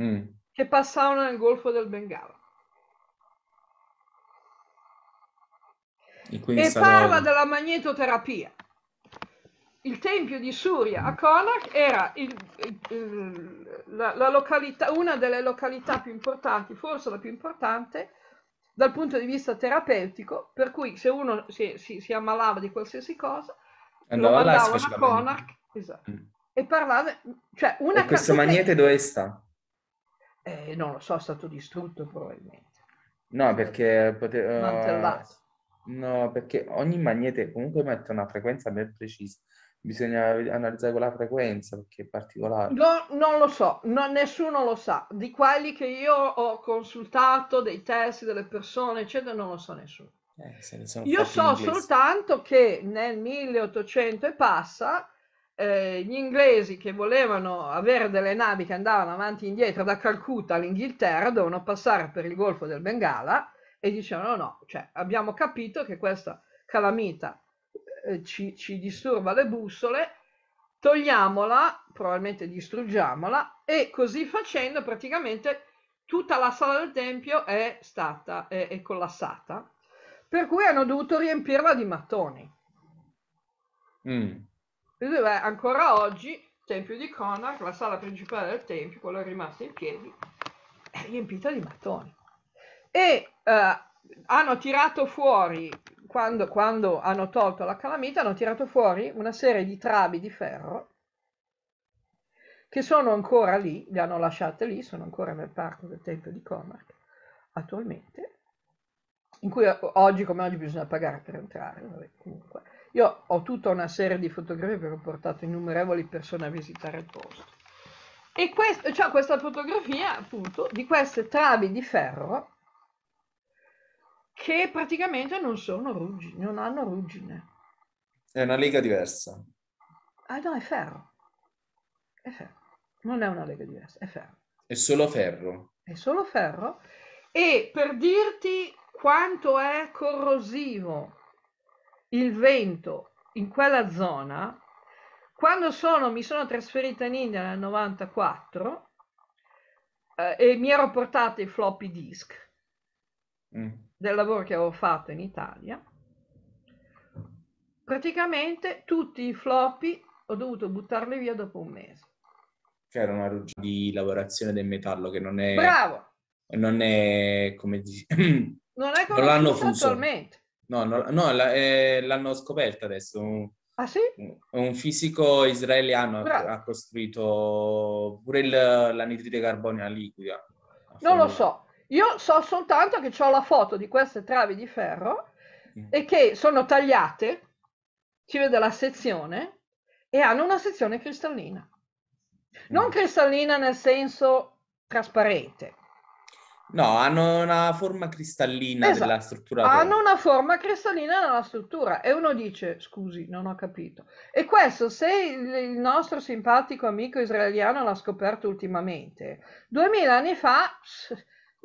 mm. che passavano nel golfo del Bengala. E, e sarò... parla della magnetoterapia. Il tempio di Surya a Konak era il, il, la, la località, una delle località più importanti, forse la più importante, dal punto di vista terapeutico, per cui se uno si, si, si ammalava di qualsiasi cosa, andava lo mandavano a Conark esatto, mm. e parlava, cioè una e questo magnete dove sta? Eh, non lo so, è stato distrutto probabilmente. No, perché poteva... Eh, no, perché ogni magnete comunque mette una frequenza ben precisa bisogna analizzare quella frequenza perché è particolare. No, non lo so, no, nessuno lo sa. Di quelli che io ho consultato, dei testi, delle persone, eccetera, non lo so nessuno. Eh, io so soltanto che nel 1800 e passa eh, gli inglesi che volevano avere delle navi che andavano avanti e indietro da Calcutta all'Inghilterra dovevano passare per il Golfo del Bengala e dicevano no, no, cioè abbiamo capito che questa calamita eh, ci, ci disturba le bussole, togliamola, probabilmente distruggiamola, e così facendo praticamente tutta la sala del tempio è stata è, è collassata, per cui hanno dovuto riempirla di mattoni. Mm. Beh, ancora oggi, tempio di Connach, la sala principale del tempio, quella rimasta in piedi, è riempita di mattoni. E eh, hanno tirato fuori quando, quando hanno tolto la calamita hanno tirato fuori una serie di travi di ferro che sono ancora lì, le hanno lasciate lì, sono ancora nel parco del Tempio di Comarch attualmente, in cui eh, oggi come oggi bisogna pagare per entrare, vabbè, comunque. Io ho tutta una serie di fotografie perché ho portato innumerevoli persone a visitare il posto. E questo, cioè questa fotografia appunto di queste travi di ferro che praticamente non sono ruggine, non hanno ruggine. È una lega diversa. Ah no, è ferro. È ferro. Non è una lega diversa, è ferro. È solo ferro. È solo ferro. E per dirti quanto è corrosivo il vento in quella zona, quando sono, mi sono trasferita in India nel 94 eh, e mi ero portata i floppy disk, mm del lavoro che avevo fatto in Italia, praticamente tutti i floppy ho dovuto buttarli via dopo un mese. Che cioè, era una ruggine di lavorazione del metallo che non è... Bravo! Non è, come dici... Non è come l'hanno fuso. attualmente. No, no, no la, eh, l'hanno scoperta adesso. ah sì? Un fisico israeliano Bravo. ha costruito pure il, nitride carbonica liquida. Non lo so, io so soltanto che ho la foto di queste travi di ferro mm. e che sono tagliate, si vede la sezione, e hanno una sezione cristallina. Mm. Non cristallina nel senso trasparente. No, hanno una forma cristallina esatto. della struttura. Hanno una forma cristallina nella struttura e uno dice, scusi, non ho capito. E questo, se il nostro simpatico amico israeliano l'ha scoperto ultimamente, duemila anni fa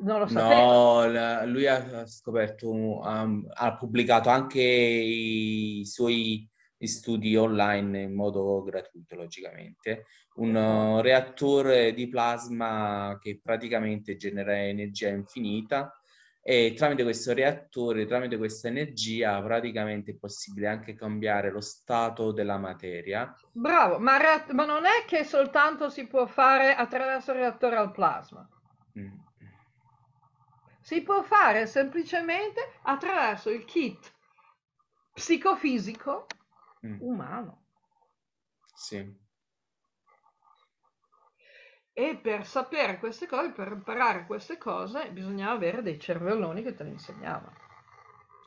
non lo sapevo. No, la, lui ha scoperto, um, ha pubblicato anche i suoi studi online in modo gratuito, logicamente. Un uh, reattore di plasma che praticamente genera energia infinita e tramite questo reattore, tramite questa energia, praticamente è possibile anche cambiare lo stato della materia. Bravo, ma, rea- ma non è che soltanto si può fare attraverso il reattore al plasma. Mm si può fare semplicemente attraverso il kit psicofisico mm. umano. Sì. E per sapere queste cose, per imparare queste cose, bisognava avere dei cervelloni che te le insegnavano.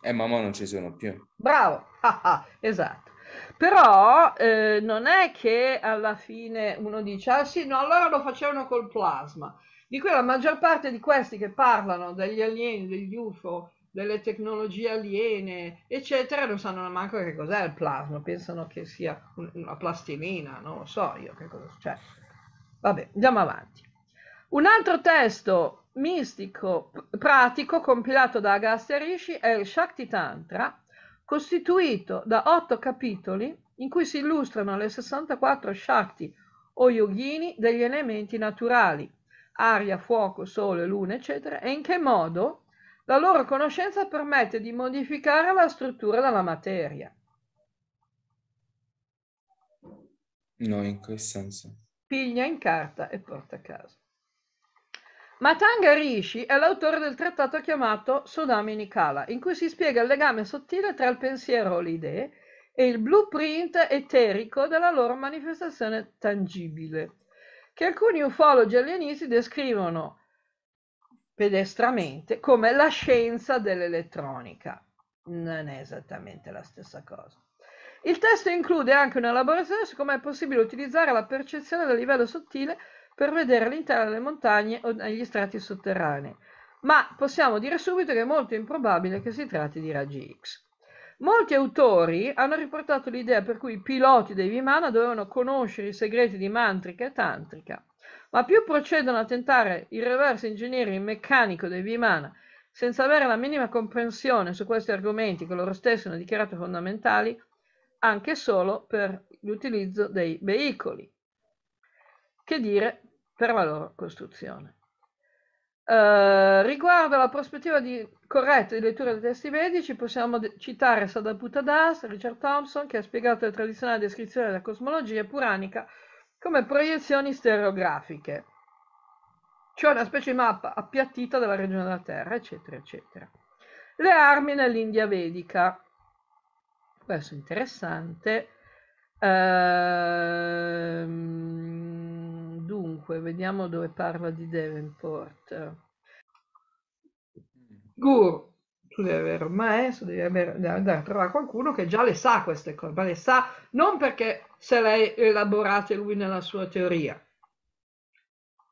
E eh, mamma non ci sono più. Bravo, ah, ah, esatto. Però eh, non è che alla fine uno dice, ah sì, no, allora lo facevano col plasma di cui la maggior parte di questi che parlano degli alieni, degli UFO, delle tecnologie aliene, eccetera, non sanno manco che cos'è il plasma, pensano che sia una plastilina, non lo so io che cosa c'è. Cioè, vabbè, andiamo avanti. Un altro testo mistico pratico compilato da Agastya Rishi è il Shakti Tantra, costituito da otto capitoli in cui si illustrano le 64 Shakti o yogini degli elementi naturali, aria, fuoco, sole, luna, eccetera, e in che modo la loro conoscenza permette di modificare la struttura della materia. No, in che senso? Piglia in carta e porta a casa. Matanga Rishi è l'autore del trattato chiamato Sodami Nikala, in cui si spiega il legame sottile tra il pensiero o le idee e il blueprint eterico della loro manifestazione tangibile che alcuni ufologi alienisti descrivono pedestramente come la scienza dell'elettronica. Non è esattamente la stessa cosa. Il testo include anche un'elaborazione su come è possibile utilizzare la percezione del livello sottile per vedere l'interno delle montagne o negli strati sotterranei, ma possiamo dire subito che è molto improbabile che si tratti di raggi X. Molti autori hanno riportato l'idea per cui i piloti dei Vimana dovevano conoscere i segreti di mantrica e tantrica, ma più procedono a tentare il reverse engineering meccanico dei Vimana senza avere la minima comprensione su questi argomenti che loro stessi hanno dichiarato fondamentali, anche solo per l'utilizzo dei veicoli, che dire per la loro costruzione. Eh, riguardo alla prospettiva di corretta di lettura dei testi medici, possiamo de- citare Sadaputa Das, Richard Thompson, che ha spiegato la tradizionale descrizione della cosmologia puranica come proiezioni stereografiche, cioè una specie di mappa appiattita della regione della Terra, eccetera, eccetera. Le armi nell'India vedica. Questo è interessante. Ehm Dunque, vediamo dove parla di Davenport. Mm. Guru, tu devi avere un maestro, devi avere, andare a trovare qualcuno che già le sa queste cose, ma le sa non perché se le ha elaborate lui nella sua teoria,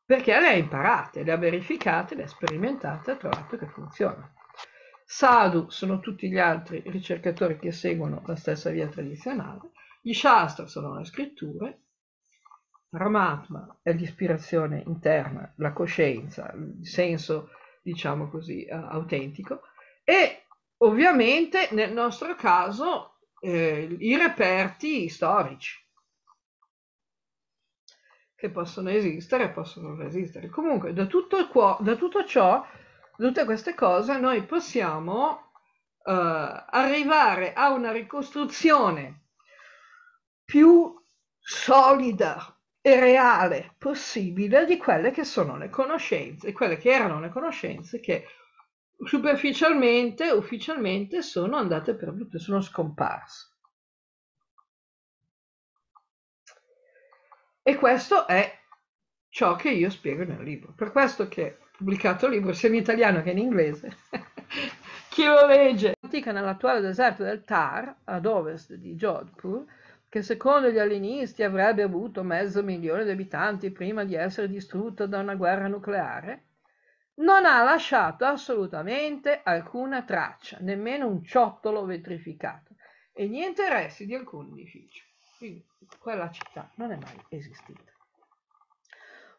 perché le ha imparate, le ha verificate, le ha sperimentate ha trovato che funziona. Sadhu sono tutti gli altri ricercatori che seguono la stessa via tradizionale, gli Shastra sono le scritture, Paramatma è l'ispirazione interna, la coscienza, il senso, diciamo così, eh, autentico e ovviamente nel nostro caso eh, i reperti storici che possono esistere e possono non esistere. Comunque da tutto, cuo- da tutto ciò, da tutte queste cose, noi possiamo eh, arrivare a una ricostruzione più solida, e reale possibile di quelle che sono le conoscenze, quelle che erano le conoscenze che superficialmente, ufficialmente sono andate perdute, sono scomparse. E questo è ciò che io spiego nel libro. Per questo che ho pubblicato il libro sia in italiano che in inglese. Chi lo legge? Pratica nell'attuale deserto del Tar, ad ovest di Jodhpur, che secondo gli allinisti avrebbe avuto mezzo milione di abitanti prima di essere distrutta da una guerra nucleare, non ha lasciato assolutamente alcuna traccia, nemmeno un ciottolo vetrificato e niente resti di alcun edificio. Quindi quella città non è mai esistita.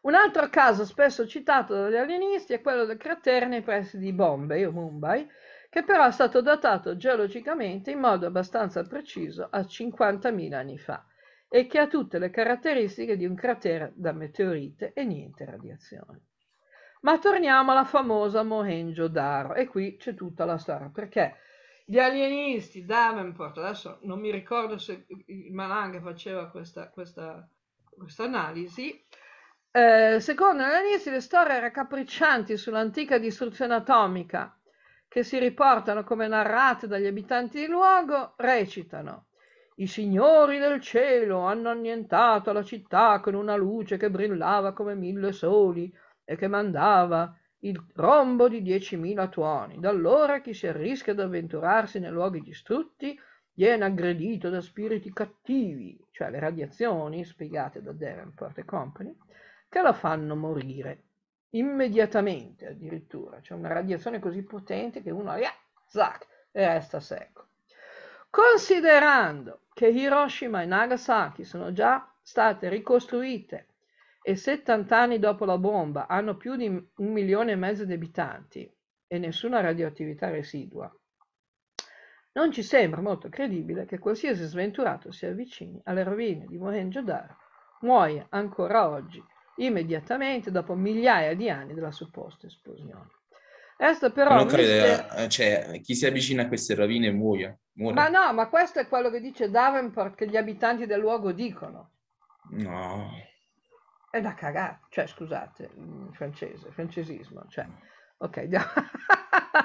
Un altro caso spesso citato dagli alienisti è quello del cratere nei pressi di Bombay o Mumbai, che però è stato datato geologicamente in modo abbastanza preciso a 50.000 anni fa e che ha tutte le caratteristiche di un cratere da meteorite e niente radiazione. Ma torniamo alla famosa Mohenjo-Daro e qui c'è tutta la storia perché gli alienisti Davenport, adesso non mi ricordo se il Malanga faceva questa, questa, questa analisi, eh, secondo gli alienisti le storie raccapriccianti sull'antica distruzione atomica che si riportano come narrate dagli abitanti di luogo, recitano i signori del cielo hanno annientato la città con una luce che brillava come mille soli e che mandava il rombo di diecimila tuoni. Da allora chi si arrisca ad avventurarsi nei luoghi distrutti viene aggredito da spiriti cattivi, cioè le radiazioni spiegate da Davenport e Company, che la fanno morire immediatamente addirittura, c'è una radiazione così potente che uno yeah, zac, e resta secco. Considerando che Hiroshima e Nagasaki sono già state ricostruite e 70 anni dopo la bomba hanno più di un milione e mezzo di abitanti e nessuna radioattività residua, non ci sembra molto credibile che qualsiasi sventurato si avvicini alle rovine di Mohenjo-Daro muoia ancora oggi immediatamente dopo migliaia di anni dalla supposta esplosione. Resta però... Non mister... Eh, cioè, chi si avvicina a queste rovine muore, muore. Ma no, ma questo è quello che dice Davenport, che gli abitanti del luogo dicono. No. È da cagare, cioè, scusate, mm, francese, francesismo, cioè... Ok, andiamo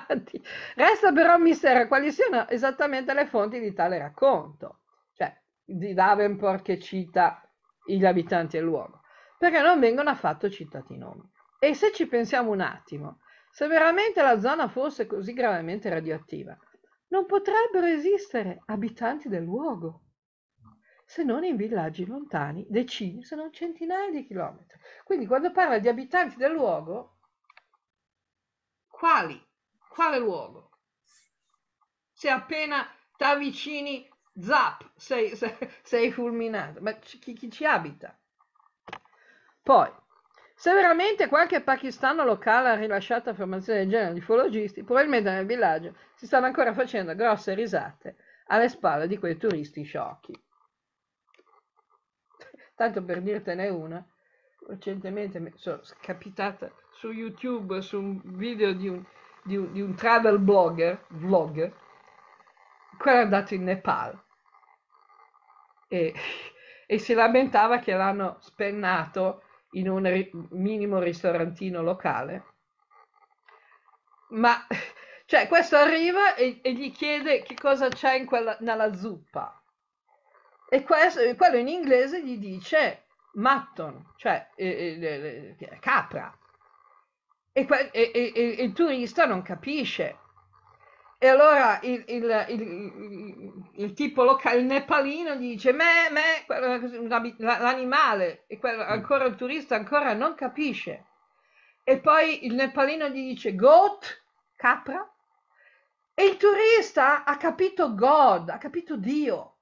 avanti. Resta però un mistero quali siano esattamente le fonti di tale racconto, cioè di Davenport che cita gli abitanti del luogo perché non vengono affatto citati i nomi. E se ci pensiamo un attimo, se veramente la zona fosse così gravemente radioattiva, non potrebbero esistere abitanti del luogo, se non in villaggi lontani, decine, se non centinaia di chilometri. Quindi quando parla di abitanti del luogo, quali? Quale luogo? Se appena ti avvicini, zap, sei, sei, sei fulminato. Ma chi, chi ci abita? Poi, se veramente qualche pakistano locale ha rilasciato affermazioni del genere di fologisti, probabilmente nel villaggio si stanno ancora facendo grosse risate alle spalle di quei turisti sciocchi. Tanto per dirtene una, recentemente mi sono capitata su YouTube su un video di un, di un, di un travel blogger, vlogger, quello è andato in Nepal e, e si lamentava che l'hanno spennato in un ri- minimo ristorantino locale. Ma cioè, questo arriva e, e gli chiede che cosa c'è in quella, nella zuppa. E questo, quello in inglese gli dice mutton, cioè eh, eh, capra. E, que- e, e il turista non capisce e allora il, il, il, il tipo locale, il nepalino, gli dice: Me, me, l'animale, e quello, mm. ancora il turista ancora non capisce. E poi il nepalino gli dice: Goat, capra. E il turista ha capito God, ha capito Dio.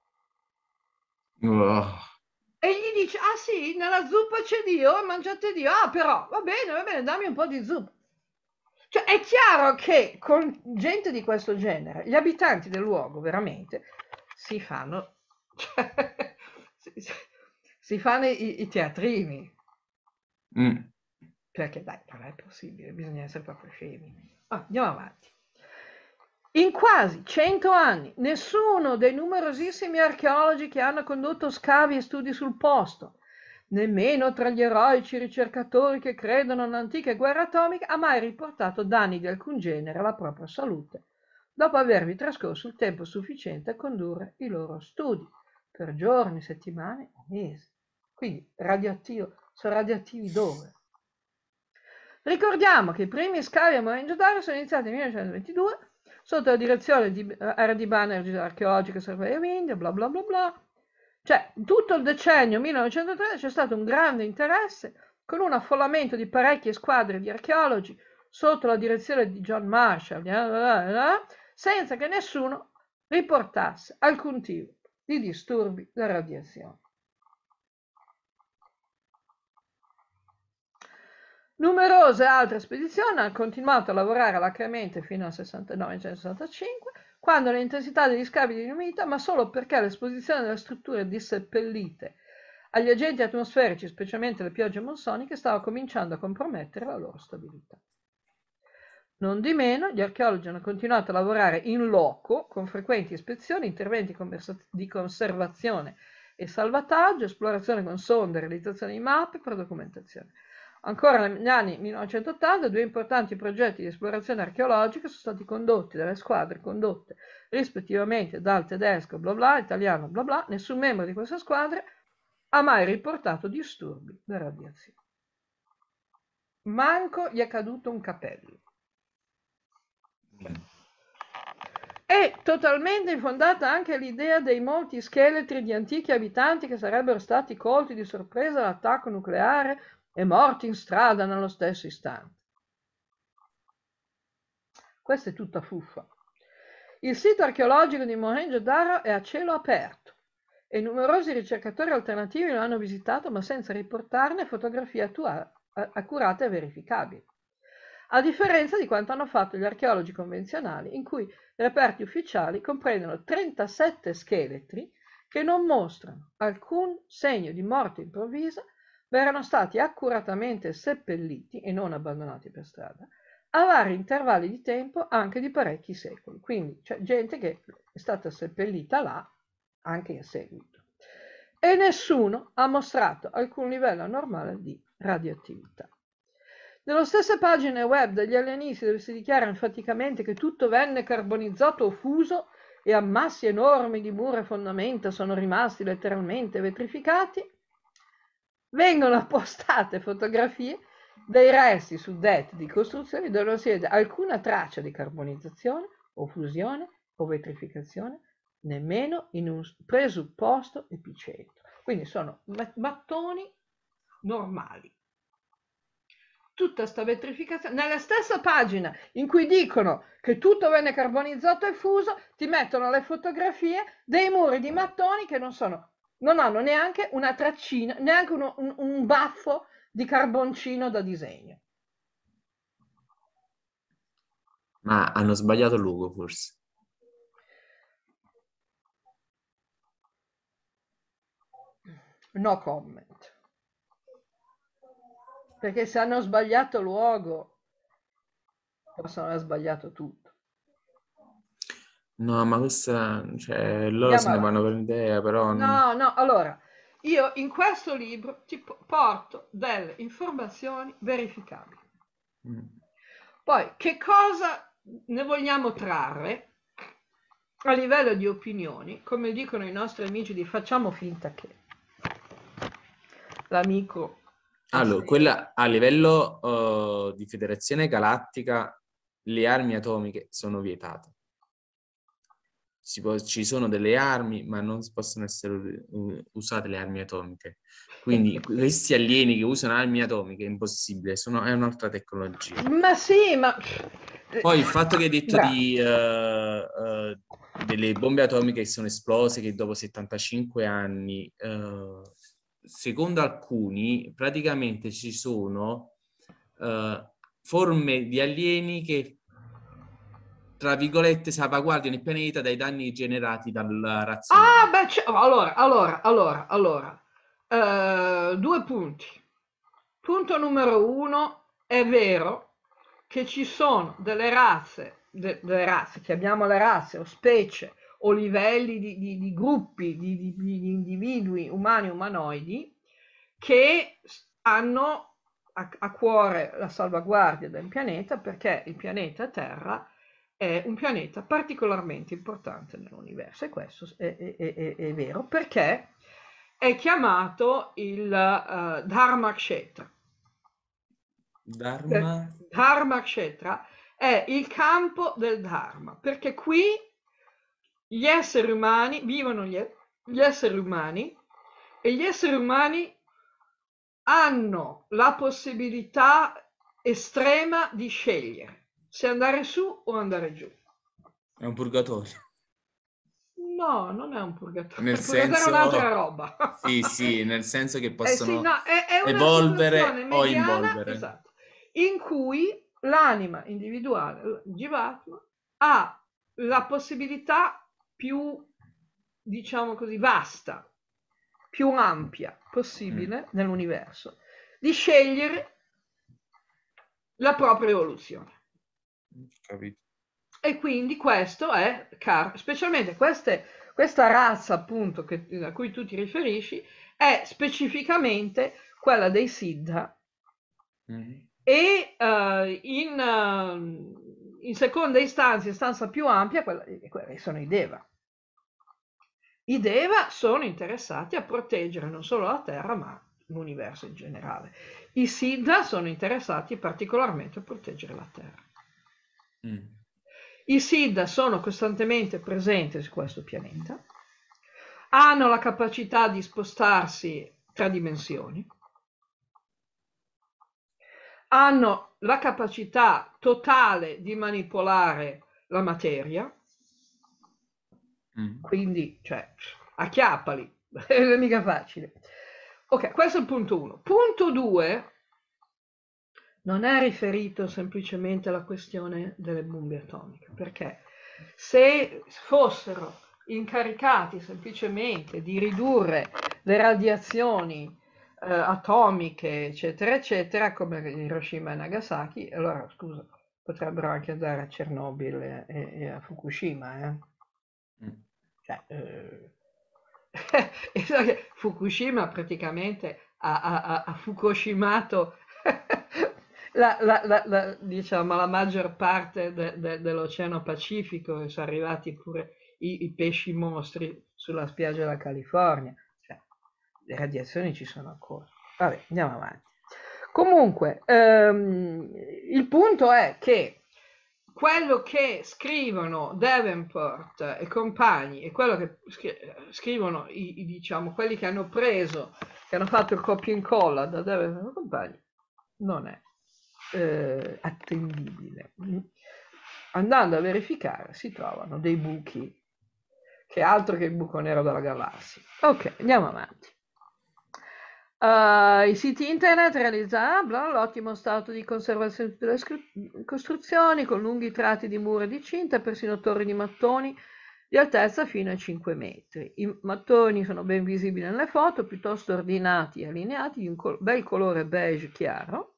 Oh. E gli dice: Ah sì, nella zuppa c'è Dio, mangiate Dio. Ah, però va bene, va bene, dammi un po' di zuppa. Cioè, è chiaro che con gente di questo genere, gli abitanti del luogo veramente si fanno, cioè, si, si fanno i, i teatrini. Mm. Perché dai, non è possibile, bisogna essere proprio scemi. Ah, andiamo avanti. In quasi 100 anni nessuno dei numerosissimi archeologi che hanno condotto scavi e studi sul posto Nemmeno tra gli eroici ricercatori che credono all'antica guerra atomica ha mai riportato danni di alcun genere alla propria salute, dopo avervi trascorso il tempo sufficiente a condurre i loro studi, per giorni, settimane o mesi. Quindi radioattivo, sono radioattivi dove? Ricordiamo che i primi scavi a Mohenjo-Daro sono iniziati nel 1922 sotto la direzione di eh, Ardibana Archeologica Survey of India, bla bla bla bla, cioè, tutto il decennio 1930 c'è stato un grande interesse con un affollamento di parecchie squadre di archeologi sotto la direzione di John Marshall, senza che nessuno riportasse alcun tipo di disturbi da radiazione. Numerose altre spedizioni hanno continuato a lavorare alacremente fino al 69 1965, quando l'intensità degli scavi è diminuita, ma solo perché l'esposizione delle strutture disseppellite agli agenti atmosferici, specialmente le piogge monsoniche, stava cominciando a compromettere la loro stabilità. Non di meno, gli archeologi hanno continuato a lavorare in loco, con frequenti ispezioni, interventi di conservazione e salvataggio, esplorazione con sonde, realizzazione di mappe per documentazione. Ancora negli anni 1980 due importanti progetti di esplorazione archeologica sono stati condotti dalle squadre condotte rispettivamente dal tedesco bla bla, italiano bla bla, nessun membro di queste squadre ha mai riportato disturbi da radiazione. Manco gli è caduto un capello. È totalmente infondata anche l'idea dei molti scheletri di antichi abitanti che sarebbero stati colti di sorpresa dall'attacco nucleare e morti in strada nello stesso istante. Questa è tutta fuffa. Il sito archeologico di Mohenjo-Daro è a cielo aperto e numerosi ricercatori alternativi lo hanno visitato ma senza riportarne fotografie accurate e verificabili a differenza di quanto hanno fatto gli archeologi convenzionali, in cui i reperti ufficiali comprendono 37 scheletri che non mostrano alcun segno di morte improvvisa erano stati accuratamente seppelliti e non abbandonati per strada a vari intervalli di tempo anche di parecchi secoli, quindi c'è gente che è stata seppellita là anche in seguito. E nessuno ha mostrato alcun livello anormale di radioattività. Nello stesse pagine web degli alienisti dove si dichiara enfaticamente che tutto venne carbonizzato o fuso e ammassi enormi di mura e fondamenta sono rimasti letteralmente vetrificati, vengono postate fotografie dei resti suddetti di costruzioni dove non si vede alcuna traccia di carbonizzazione o fusione o vetrificazione, nemmeno in un presupposto epicentro. Quindi sono mattoni normali. Tutta sta vetrificazione, nella stessa pagina in cui dicono che tutto venne carbonizzato e fuso, ti mettono le fotografie dei muri di mattoni che non sono non hanno neanche una traccina, neanche uno, un, un baffo di carboncino da disegno. Ma hanno sbagliato Lugo forse. No comment. Perché se hanno sbagliato luogo, possono aver sbagliato tutto. No, ma questa, cioè, loro se ne vanno per idea, però... No, no, allora, io in questo libro ti porto delle informazioni verificabili. Mm. Poi, che cosa ne vogliamo trarre a livello di opinioni, come dicono i nostri amici di facciamo finta che l'amico... Allora, quella a livello uh, di Federazione Galattica le armi atomiche sono vietate può, ci sono delle armi, ma non possono essere usate le armi atomiche. Quindi questi alieni che usano armi atomiche è impossibile, sono, è un'altra tecnologia. Ma sì, ma... Poi il fatto che hai detto di, uh, uh, delle bombe atomiche che sono esplose, che dopo 75 anni, uh, secondo alcuni praticamente ci sono forme di alieni che tra virgolette, salvaguardiano il pianeta dai danni generati dal razzismo. Ah, beh, c- allora, allora, allora, allora, uh, due punti. Punto numero uno, è vero che ci sono delle razze, de- delle razze, chiamiamole razze o specie o livelli di, di, di gruppi, di, di individui umani umanoidi che hanno a, a cuore la salvaguardia del pianeta perché il pianeta Terra è è un pianeta particolarmente importante nell'universo e questo è, è, è, è vero perché è chiamato il uh, Dharma Kshetra. Dharma? Cioè, Dharma Kshetra è il campo del Dharma perché qui gli esseri umani vivono gli, gli esseri umani e gli esseri umani hanno la possibilità estrema di scegliere se andare su o andare giù. È un purgatorio. No, non è un purgatorio. Nel purgatorio senso... un'altra roba. sì, sì, nel senso che eh possono eh sì, no, è, è evolvere o involvere. Esatto, in cui l'anima individuale, Jivatma, ha la possibilità più, diciamo così, vasta, più ampia possibile mm. nell'universo di scegliere la propria evoluzione. Capito. E quindi questo è car, specialmente queste, questa razza appunto che, a cui tu ti riferisci è specificamente quella dei Siddha. Mm-hmm. E uh, in, uh, in, seconda istanza, istanza più ampia, quella, eh, quella sono i Deva. I Deva sono interessati a proteggere non solo la Terra, ma l'universo in generale. I Siddha sono interessati particolarmente a proteggere la Terra. Mm. I Siddha sono costantemente presenti su questo pianeta, hanno la capacità di spostarsi tra dimensioni, hanno la capacità totale di manipolare la materia, mm. quindi cioè, acchiappali, non è mica facile. Ok, questo è il punto 1. Punto 2 non è riferito semplicemente alla questione delle bombe atomiche, perché se fossero incaricati semplicemente di ridurre le radiazioni eh, atomiche, eccetera, eccetera, come Hiroshima e Nagasaki, allora scusa, potrebbero anche andare a Chernobyl e, e a Fukushima. Eh? Mm. Cioè, eh... Fukushima praticamente ha, ha, ha, ha fukushimato la, la, la, diciamo, la maggior parte de, de, dell'Oceano Pacifico sono arrivati pure i, i, pesci mostri sulla spiaggia della California. Cioè, le radiazioni ci sono ancora. Vabbè, andiamo avanti. Comunque, ehm, il punto è che quello che scrivono Davenport e compagni e quello che scrivono i, i, diciamo, quelli che hanno preso, che hanno fatto il copia e incolla da Davenport e compagni, non è eh, attendibile. Mm. Andando a verificare si trovano dei buchi, che altro che il buco nero della galassia. Ok, andiamo avanti. Uh, I siti internet realizzano l'ottimo stato di conservazione delle costruzioni con lunghi tratti di mura e di cinta, e persino torri di mattoni di altezza fino a 5 metri. I mattoni sono ben visibili nelle foto, piuttosto ordinati e allineati, di un bel colore beige chiaro,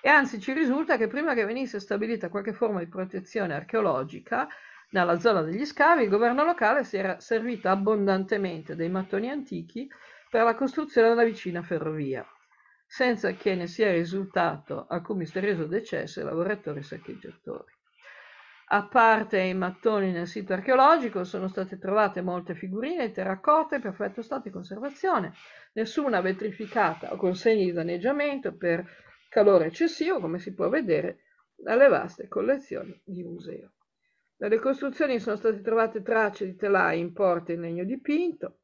e anzi ci risulta che prima che venisse stabilita qualche forma di protezione archeologica nella zona degli scavi, il governo locale si era servito abbondantemente dei mattoni antichi per la costruzione della vicina ferrovia, senza che ne sia risultato alcun misterioso decesso ai lavoratori saccheggiatori. A parte i mattoni nel sito archeologico sono state trovate molte figurine in terracotta in perfetto stato di conservazione, nessuna vetrificata o con segni di danneggiamento per calore eccessivo, come si può vedere dalle vaste collezioni di museo. Dalle costruzioni sono state trovate tracce di telai in porte in legno dipinto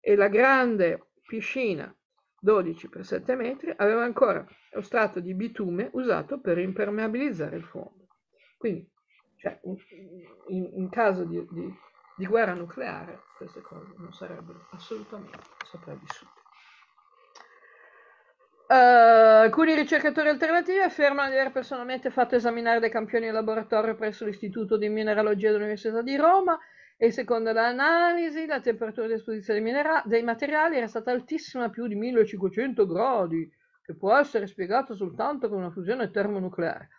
e la grande piscina 12 x 7 metri aveva ancora lo strato di bitume usato per impermeabilizzare il fondo. Quindi, cioè, in, in, caso di, di, di guerra nucleare, queste cose non sarebbero assolutamente sopravvissute. Eh, alcuni ricercatori alternativi affermano di aver personalmente fatto esaminare dei campioni in laboratorio presso l'Istituto di Mineralogia dell'Università di Roma e secondo l'analisi la temperatura di esposizione dei, dei, materiali era stata altissima più di 1500 gradi, che può essere spiegato soltanto con una fusione termonucleare.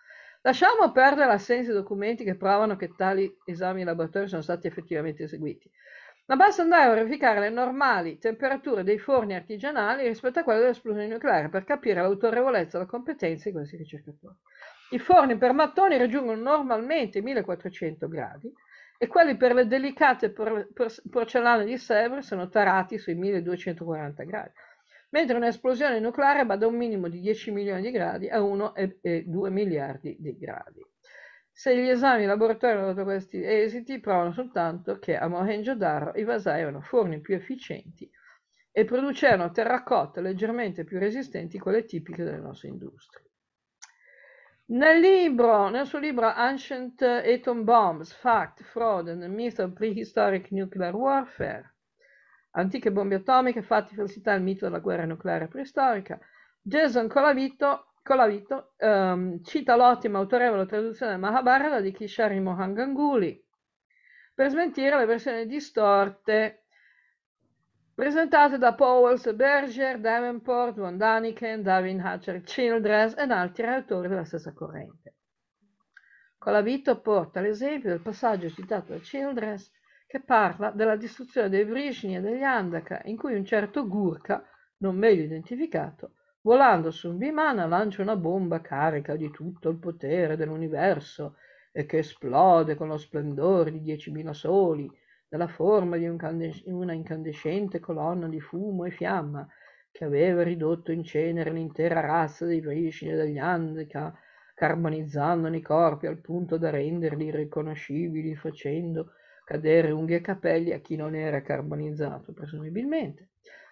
Lasciamo perdere l'assenza di documenti che provano che tali esami in laboratorio sono stati effettivamente eseguiti ma basta andare a verificare le normali temperature dei forni artigianali rispetto a quelle dell'esplosione nucleare per capire l'autorevolezza e la competenza di questi ricercatori. I forni per mattoni raggiungono normalmente i 1400 gradi e quelli per le delicate porcellane di Sèvres sono tarati sui 1240 gradi, mentre un'esplosione nucleare va da un minimo di 10 milioni di gradi a 1,2 miliardi di gradi. Se gli esami laboratori hanno dato questi esiti, provano soltanto che a Mohenjo-Daro i vasai erano forni più efficienti e producevano terracotta leggermente più resistenti, quelle tipiche delle nostre industrie. Nel, libro, nel suo libro Ancient Atom Bombs, Fact, Fraud and the Myth of Prehistoric Nuclear Warfare, Antiche bombe atomiche, fatti, falsità, il mito della guerra nucleare preistorica, Jason Colavito Colavito ehm, cita l'ottima autorevole traduzione del Mahabharata di Kishari Mohan Ganguly per smentire le versioni distorte presentate da Powells, Berger, Davenport, Von Daniken, Davin Hatcher, Childress e altri autori della stessa corrente. Colavito porta l'esempio del passaggio citato da Childress che parla della distruzione dei Vrishni e degli Andaka in cui un certo Gurkha, non meglio identificato, Volando su Vimana lancia una bomba carica di tutto il potere dell'universo e che esplode con lo splendore di 10.000 soli, dalla forma di una incandescente colonna di fumo e fiamma che aveva ridotto in cenere l'intera razza dei Vrishni e degli Andeka, carbonizzandone i corpi al punto da renderli irriconoscibili, facendo cadere unghie e capelli a chi non era carbonizzato, presumibilmente.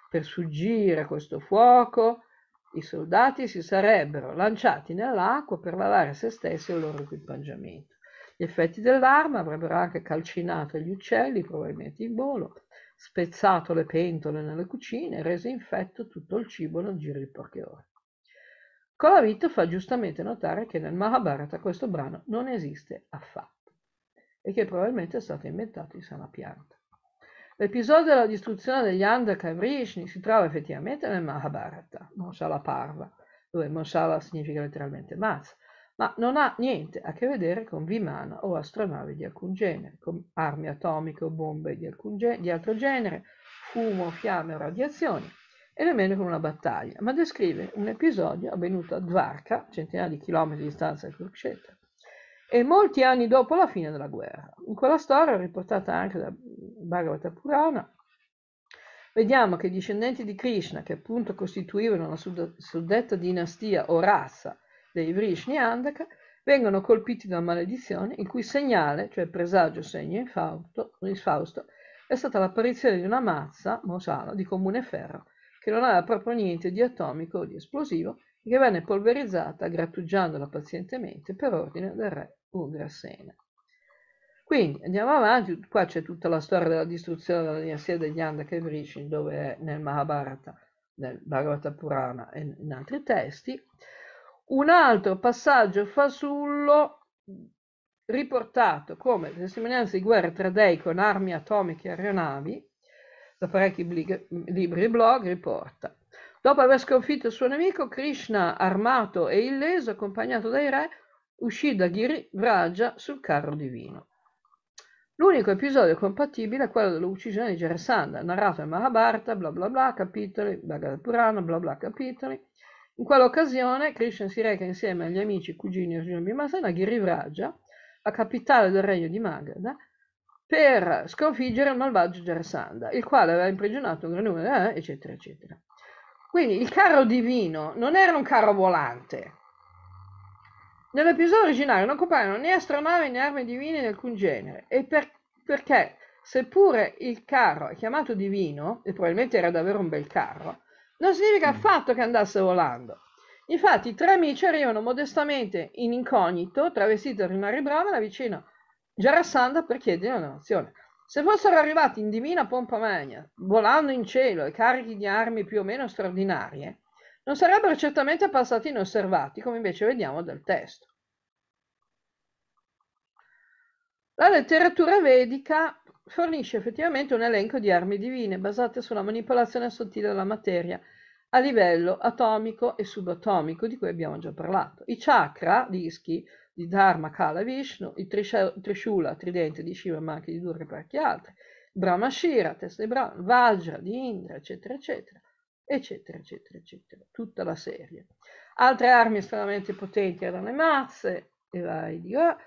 Per sfuggire a questo fuoco, i soldati si sarebbero lanciati nell'acqua per lavare se stessi e il loro equipaggiamento. Gli effetti dell'arma avrebbero anche calcinato gli uccelli, probabilmente in volo, spezzato le pentole nelle cucine e reso infetto tutto il cibo nel giro di poche ore. Colavito fa giustamente notare che nel Mahabharata questo brano non esiste affatto e che probabilmente è stato inventato in sana pianta. L'episodio della distruzione degli Andaka e Vrishni si trova effettivamente nel Mahabharata, Monsala Parva, dove Monsala significa letteralmente mazza, ma non ha niente a che vedere con Vimana o astronavi di alcun genere, con armi atomiche o bombe di, genere, di altro genere, fumo, fiamme o radiazioni, e nemmeno con una battaglia, ma descrive un episodio avvenuto a Dvarka, centinaia di chilometri di distanza da Kurukshetra, e molti anni dopo la fine della guerra. In quella storia, riportata anche da Bhagavata Purana, vediamo che i discendenti di Krishna, che appunto costituivano la suddetta dinastia o razza dei Vrishni Vrishniandaka, vengono colpiti da maledizione, il cui segnale, cioè presagio, segno in Fausto è stata l'apparizione di una mazza, Mosala, di comune ferro, che non aveva proprio niente di atomico o di esplosivo, che venne polverizzata grattugiandola pazientemente per ordine del re Ugrasena. Quindi andiamo avanti, qua c'è tutta la storia della distruzione della dinastia degli Andakevrishin, dove è nel Mahabharata, nel Bhagavata Purana e in altri testi. Un altro passaggio fasullo riportato come testimonianza di guerra tra dei con armi atomiche e aeronavi, da parecchi libri e blog, riporta Dopo aver sconfitto il suo nemico, Krishna, armato e illeso, accompagnato dai re, uscì da Girivraja sul carro divino. L'unico episodio compatibile è quello dell'uccisione di Gerasanda, narrato in Mahabharata, bla bla bla, capitoli, Bhagavad Purana, bla bla capitoli. In quell'occasione Krishna si reca insieme agli amici, e cugini e Arjuna Bhimasena a Girivraja, la capitale del regno di Magadha, per sconfiggere il malvagio Gerasanda, il quale aveva imprigionato un gran numero, di eh, eccetera, eccetera. Quindi il carro divino non era un carro volante. Nell'episodio originale non compaiono né astronavi né armi divine di alcun genere, e per, perché, seppure il carro è chiamato divino, e probabilmente era davvero un bel carro, non significa mm. affatto che andasse volando. Infatti, tre amici arrivano modestamente in incognito, travestiti da rimari Brahmana, vicino Jarasandha per chiedere una donazione. Se fossero arrivati in divina pompa magna, volando in cielo e carichi di armi più o meno straordinarie, non sarebbero certamente passati inosservati, come invece vediamo dal testo. La letteratura vedica fornisce effettivamente un elenco di armi divine basate sulla manipolazione sottile della materia a livello atomico e subatomico, di cui abbiamo già parlato. I chakra, dischi, di Dharma, Kala, Vishnu, il Trishula, tridente di Shiva, ma anche di Durga e parecchi altri, Brahma Shira, testa di Brahma, Vajra, di Indra, eccetera, eccetera, eccetera, eccetera, eccetera, tutta la serie. Altre armi estremamente potenti erano le mazze, e vai di là.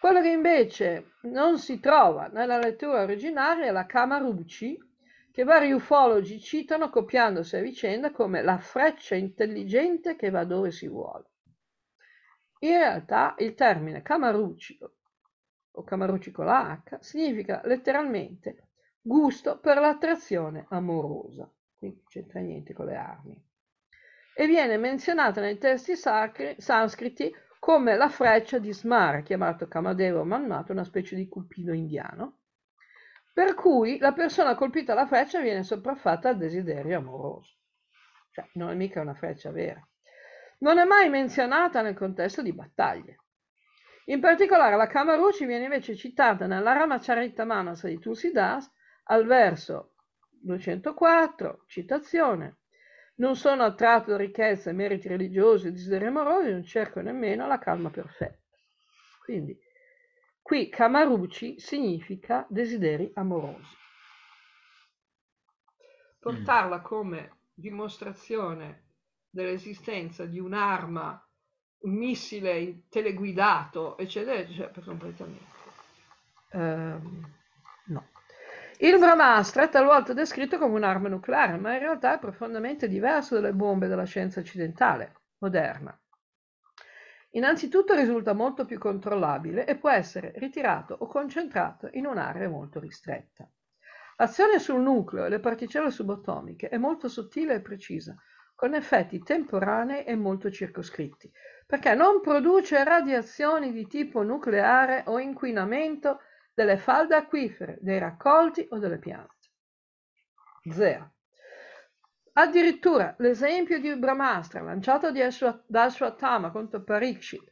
Quello che invece non si trova nella lettura originaria è la Kamaruchi, che vari ufologi citano copiandosi a vicenda come la freccia intelligente che va dove si vuole. In realtà il termine "Camaruccio" o "Camarucci" con la h significa letteralmente "gusto per l'attrazione amorosa", quindi c'entra niente con le armi, e viene menzionata nei testi sacri, sanscriti come la freccia di Smara, chiamato Kamadeva Manmato, una specie di cupino indiano, per cui la persona colpita alla freccia viene sopraffatta al desiderio amoroso. Cioè, non è mica una freccia vera non è mai menzionata nel contesto di battaglie. In particolare la Kamaruci viene invece citata nella Ramacaritammanasa di Tulsidas al verso 204, citazione, non sono attratto da ricchezze, meriti religiosi o desideri amorosi, non cerco nemmeno la calma perfetta. Quindi, qui Kamaruci significa desideri amorosi. Portarla come dimostrazione dell'esistenza di un'arma, un missile teleguidato, eccetera, eccetera, cioè, completamente. Um, no. Il Brahmastra è talvolta descritto come un'arma nucleare, ma in realtà è profondamente diverso dalle bombe della scienza occidentale moderna. Innanzitutto risulta molto più controllabile e può essere ritirato o concentrato in un'area molto ristretta. L'azione sul nucleo e le particelle subatomiche è molto sottile e precisa, con effetti temporanei e molto circoscritti, perché non produce radiazioni di tipo nucleare o inquinamento delle falde acquifere, dei raccolti o delle piante. Zero. Addirittura l'esempio di Brahmastra, lanciato Ashwa, da Ashwatthama contro Parikshit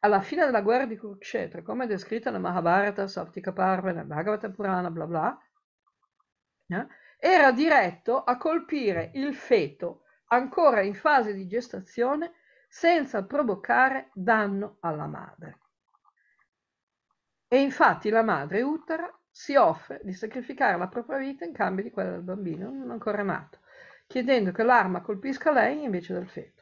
alla fine della guerra di Kurukshetra, come descritto nel Mahabharata, Saptika Parvana, Bhagavata Purana, bla bla, eh, era diretto a colpire il feto ancora in fase di gestazione senza provocare danno alla madre. E infatti la madre utera si offre di sacrificare la propria vita in cambio di quella del bambino non ancora nato, chiedendo che l'arma colpisca lei invece del feto.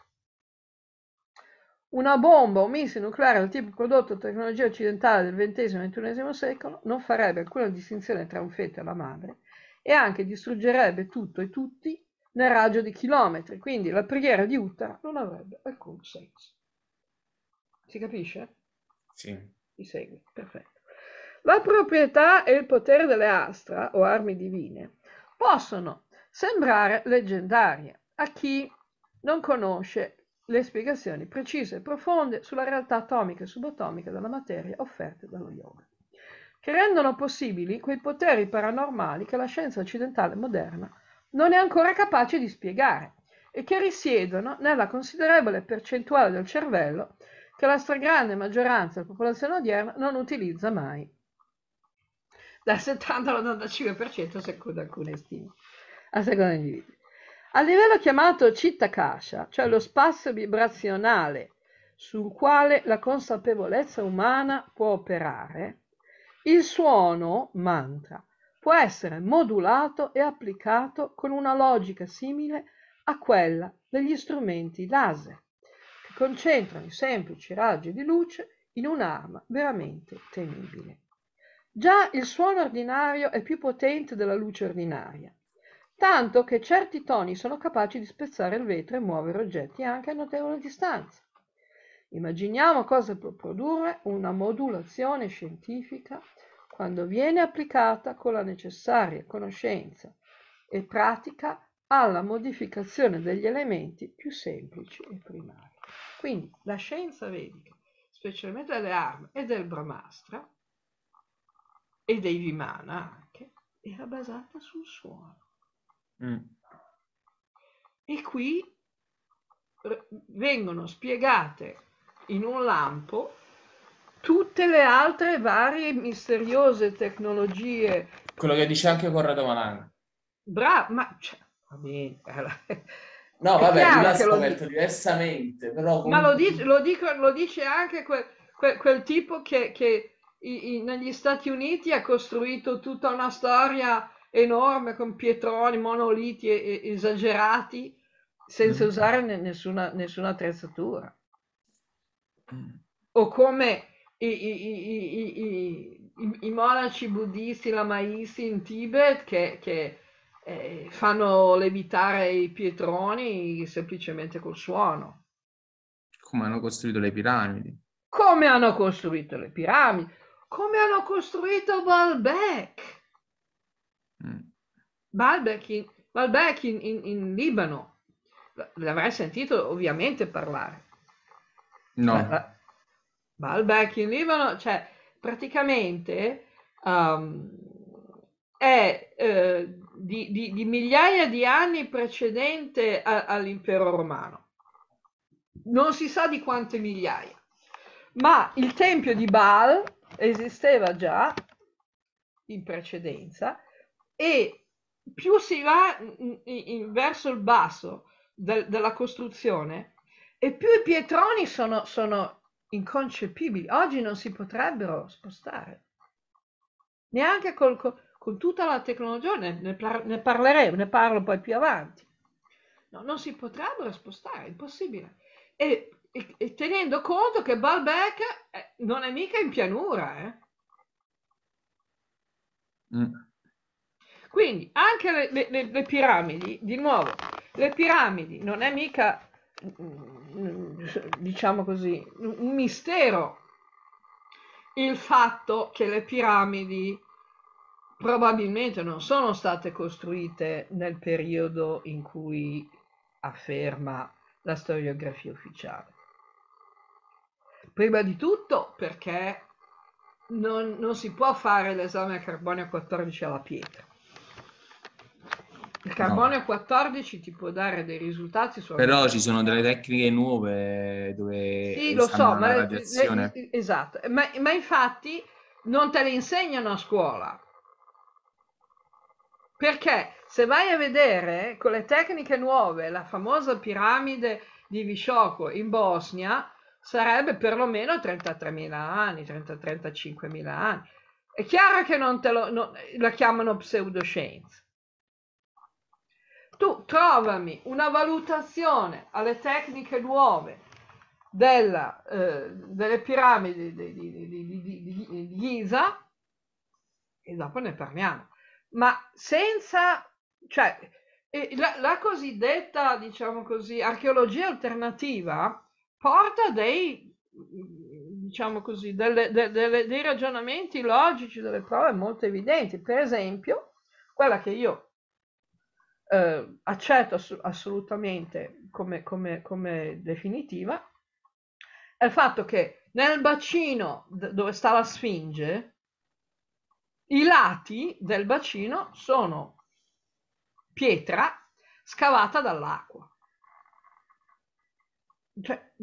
Una bomba o missile nucleare del tipo prodotto da tecnologia occidentale del XX e XXI secolo non farebbe alcuna distinzione tra un feto e la madre e anche distruggerebbe tutto e tutti nel raggio di chilometri, quindi la preghiera di Uttara non avrebbe alcun senso. Si capisce? Sì. Mi segui, perfetto. La proprietà e il potere delle astra o armi divine possono sembrare leggendarie a chi non conosce le spiegazioni precise e profonde sulla realtà atomica e subatomica della materia offerte dallo yoga, che rendono possibili quei poteri paranormali che la scienza occidentale moderna non è ancora capace di spiegare e che risiedono nella considerevole percentuale del cervello che la stragrande maggioranza della popolazione odierna non utilizza mai. Dal 70 all'85% secondo alcune stime, a seconda degli individui. A livello chiamato citta-kasha, cioè lo spazio vibrazionale sul quale la consapevolezza umana può operare, il suono mantra può essere modulato e applicato con una logica simile a quella degli strumenti laser, che concentrano i semplici raggi di luce in un'arma veramente temibile. Già il suono ordinario è più potente della luce ordinaria, tanto che certi toni sono capaci di spezzare il vetro e muovere oggetti anche a notevole distanza. Immaginiamo cosa può produrre una modulazione scientifica quando viene applicata con la necessaria conoscenza e pratica alla modificazione degli elementi più semplici e primari. Quindi la scienza vedica, specialmente delle armi e del Brahmastra e dei Vimana anche, era basata sul suono. Mm. E qui eh, vengono spiegate in un lampo tutte le altre varie misteriose tecnologie. Quello che dice anche Corrado Malan. Bravo, ma... Cioè, no, vabbè, lui l'ha scoperto diversamente, però... Comunque... Ma lo dice, lo dico, lo dice anche quel, quel, quel tipo che, che i, i, negli Stati Uniti ha costruito tutta una storia enorme con pietroni, monoliti e, e, esagerati senza mm. usare nessuna, nessuna attrezzatura. Mm. O come i, i, i, i monaci buddisti lamaisti in Tibet che, che eh, fanno levitare i pietroni semplicemente col suono. Come hanno costruito le piramidi. Come hanno costruito le piramidi. Come hanno costruito Baalbek. Mm. Baalbek in, Baalbek in, in, in Libano. L'avrai sentito ovviamente parlare. No. La, Baalbek in Libano, cioè praticamente um, è eh, di, di, di, migliaia di anni precedente a, all'impero romano. Non si sa di quante migliaia, ma il tempio di Baal esisteva già in precedenza e più si va in, in, verso il basso del, della costruzione e più i pietroni sono, sono inconcepibili. Oggi non si potrebbero spostare, neanche col, con tutta la tecnologia, ne, ne, parleremo, ne parlo poi più avanti. No, non si potrebbero spostare, è impossibile. E, e, e tenendo conto che Balbec eh, non è mica in pianura. Eh. Mm. Quindi anche le, le, le, piramidi, di nuovo, le piramidi non è mica... Mm, Mm, diciamo così, un mistero il fatto che le piramidi probabilmente non sono state costruite nel periodo in cui afferma la storiografia ufficiale. Prima di tutto perché non, non si può fare l'esame a carbonio 14 alla pietra. Il carbonio no. 14 ti può dare dei risultati Però ci sono delle tecniche nuove dove... Sì, lo so, ma... Eh, radiazione. Eh, eh, esatto, ma, ma infatti non te le insegnano a scuola. Perché se vai a vedere con le tecniche nuove la famosa piramide di Visciocco in Bosnia, sarebbe perlomeno 33.000 anni, 30-35.000 anni. È chiaro che non te lo, non, la chiamano pseudoscienza tu trovami una valutazione alle tecniche nuove della, eh, delle piramidi di, di, di, di, Giza e dopo ne parliamo. Ma senza, cioè, la, la cosiddetta, diciamo così, archeologia alternativa porta dei, diciamo così, delle, de, de, dei ragionamenti logici, delle prove molto evidenti. Per esempio, quella che io eh, accetto ass- assolutamente come, come, come definitiva, è il fatto che nel bacino d- dove sta la sfinge, i lati del bacino sono pietra scavata dall'acqua. Cioè,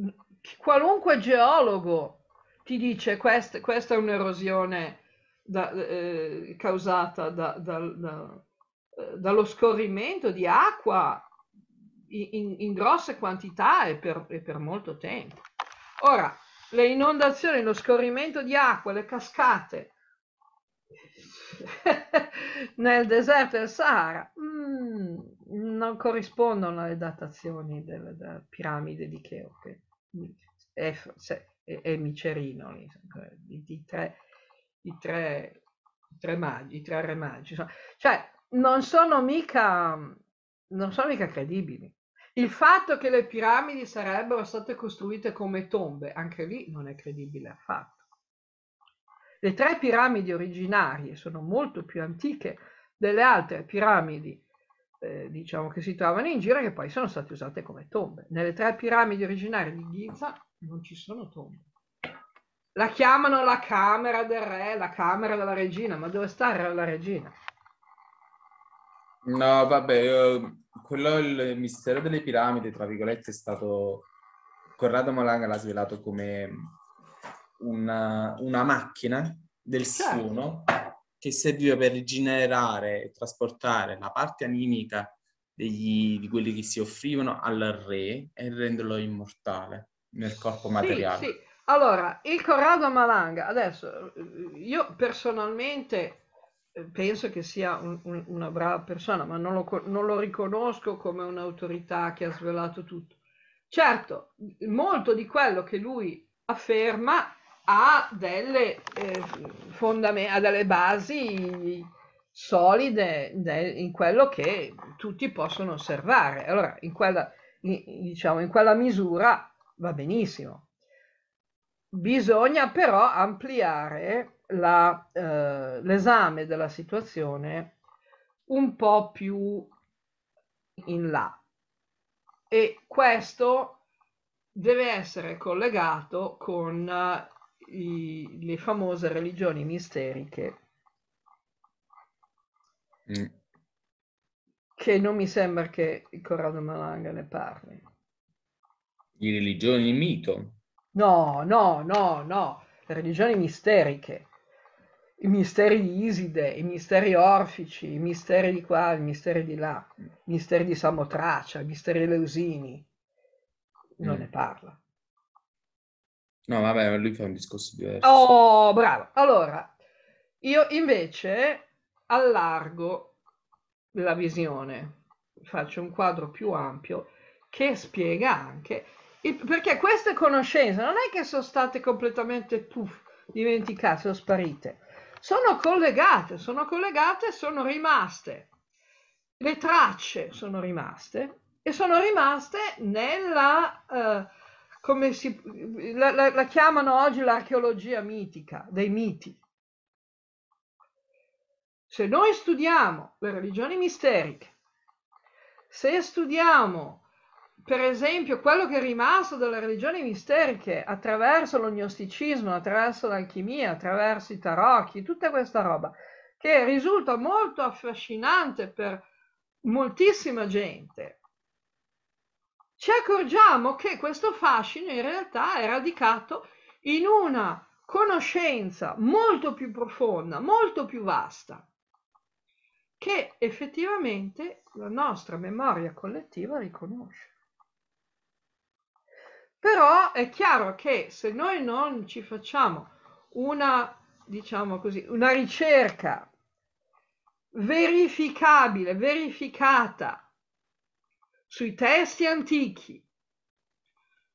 qualunque geologo ti dice quest- questa è un'erosione da, eh, causata da, da, eh, dallo scorrimento di acqua in, in grosse quantità e per, e per, molto tempo. Ora, le inondazioni, lo scorrimento di acqua, le cascate nel deserto del Sahara mm, non corrispondono alle datazioni delle, della piramide di Cheope e, e, e Micerino, lì, di, di, tre, di tre, tre magi, i tre re magi. Cioè, non sono mica, non sono mica credibili. Il fatto che le piramidi sarebbero state costruite come tombe, anche lì non è credibile affatto. Le tre piramidi originarie sono molto più antiche delle altre piramidi, eh, diciamo, che si trovano in giro che poi sono state usate come tombe. Nelle tre piramidi originarie di Giza non ci sono tombe. La chiamano la camera del re, la camera della regina, ma dove sta la regina? No, vabbè, quello il mistero delle piramidi, tra virgolette, è stato... Corrado Molanga l'ha svelato come una, una macchina del certo. suono che serviva per rigenerare e trasportare la parte animica degli, di quelli che si offrivano al re e renderlo immortale nel corpo materiale. Sì, sì. Allora, il Corrado Malanga, adesso io personalmente Ehm, penso che sia un, un, una brava persona, ma non lo, non lo riconosco come un'autorità che ha svelato tutto. Certo, molto di quello che lui afferma ha delle, eh, fondament- ha delle basi solide de- in quello che tutti possono osservare. Allora, in quella, in, diciamo, in quella misura va benissimo. Bisogna però ampliare la, eh, l'esame della situazione un po' più in là. E questo deve essere collegato con eh, i, le famose religioni misteriche mm. che non mi sembra che il Corrado Malanga ne parli. Di religioni mito? No, no, no, no, le religioni misteriche i misteri di Iside, i misteri orfici, i misteri di qua, i misteri di là, i misteri di Samotracia, i misteri Leusini, non mm. ne parla. No, vabbè, lui fa un discorso diverso. Oh, bravo. Allora, io invece allargo la visione, faccio un quadro più ampio che spiega anche il, perché queste conoscenze non è che sono state completamente puff, dimenticate o sparite sono collegate, sono collegate, sono rimaste. Le tracce sono rimaste e sono rimaste nella, eh, come si, la, la, la chiamano oggi l'archeologia mitica, dei miti. Se noi studiamo le religioni misteriche, se studiamo per esempio, quello che è rimasto dalle religioni misteriche attraverso l'ognosticismo, attraverso l'alchimia, attraverso i tarocchi, tutta questa roba, che risulta molto affascinante per moltissima gente, ci accorgiamo che questo fascino in realtà è radicato in una conoscenza molto più profonda, molto più vasta, che effettivamente la nostra memoria collettiva riconosce. Però è chiaro che se noi non ci facciamo una, diciamo così, una ricerca verificabile, verificata sui testi antichi,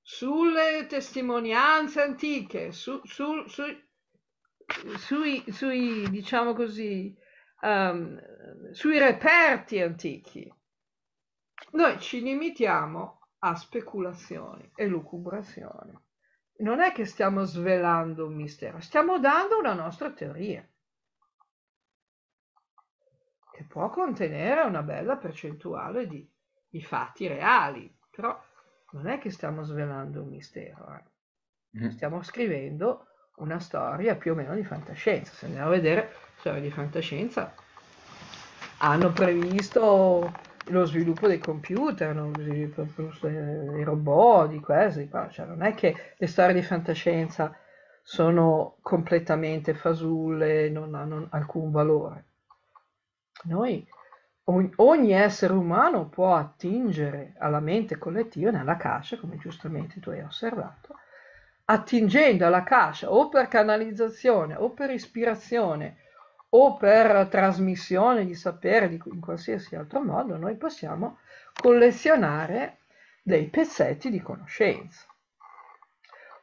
sulle testimonianze antiche, su, su, su, sui, sui, diciamo così, um, sui reperti antichi, noi ci limitiamo a speculazioni e lucubrazioni. Non è che stiamo svelando un mistero, stiamo dando una nostra teoria che può contenere una bella percentuale di, di fatti reali, però non è che stiamo svelando un mistero, eh. Mm. stiamo scrivendo una storia più o meno di fantascienza. Se andiamo a vedere storie di fantascienza, hanno previsto lo sviluppo dei computer, no? i robot, di questo, qua. Cioè, non è che le storie di fantascienza sono completamente fasulle, non hanno alcun valore. Noi, ogni essere umano può attingere alla mente collettiva nella caccia, come giustamente tu hai osservato, attingendo alla caccia o per canalizzazione o per ispirazione o per trasmissione di sapere di, in qualsiasi altro modo, noi possiamo collezionare dei pezzetti di conoscenza.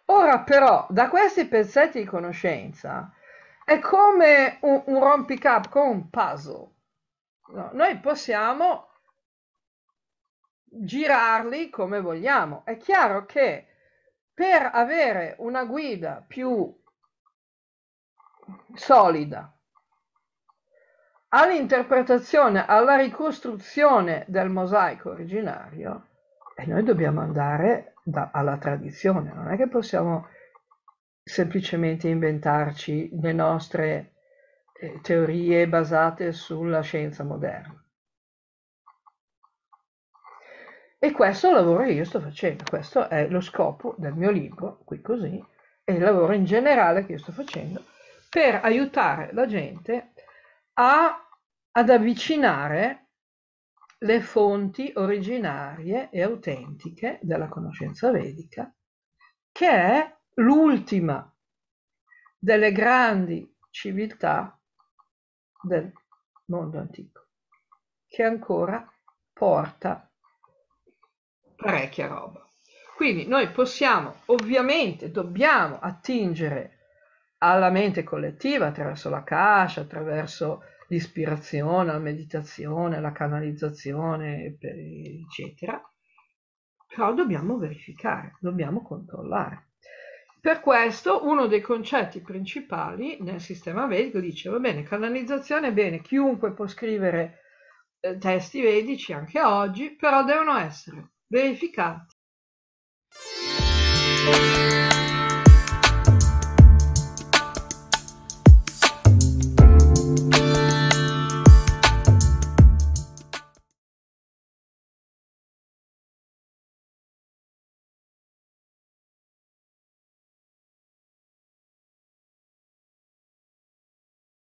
Ora però, da questi pezzetti di conoscenza è come un, un rompicapo, come un puzzle. No? Noi possiamo girarli come vogliamo. È chiaro che per avere una guida più solida, all'interpretazione, alla ricostruzione del mosaico originario, e noi dobbiamo andare da, alla tradizione, non è che possiamo semplicemente inventarci le nostre eh, teorie basate sulla scienza moderna. E questo è il lavoro che io sto facendo, questo è lo scopo del mio libro, qui così, e il lavoro in generale che io sto facendo per aiutare la gente a ad avvicinare le fonti originarie e autentiche della conoscenza vedica, che è l'ultima delle grandi civiltà del mondo antico, che ancora porta parecchia roba. Quindi noi possiamo, ovviamente, dobbiamo attingere alla mente collettiva attraverso la cascia, attraverso l'ispirazione, la meditazione, la canalizzazione, eccetera. Però dobbiamo verificare, dobbiamo controllare. Per questo uno dei concetti principali nel sistema vedico dice, va bene, canalizzazione, è bene, chiunque può scrivere eh, testi vedici anche oggi, però devono essere verificati.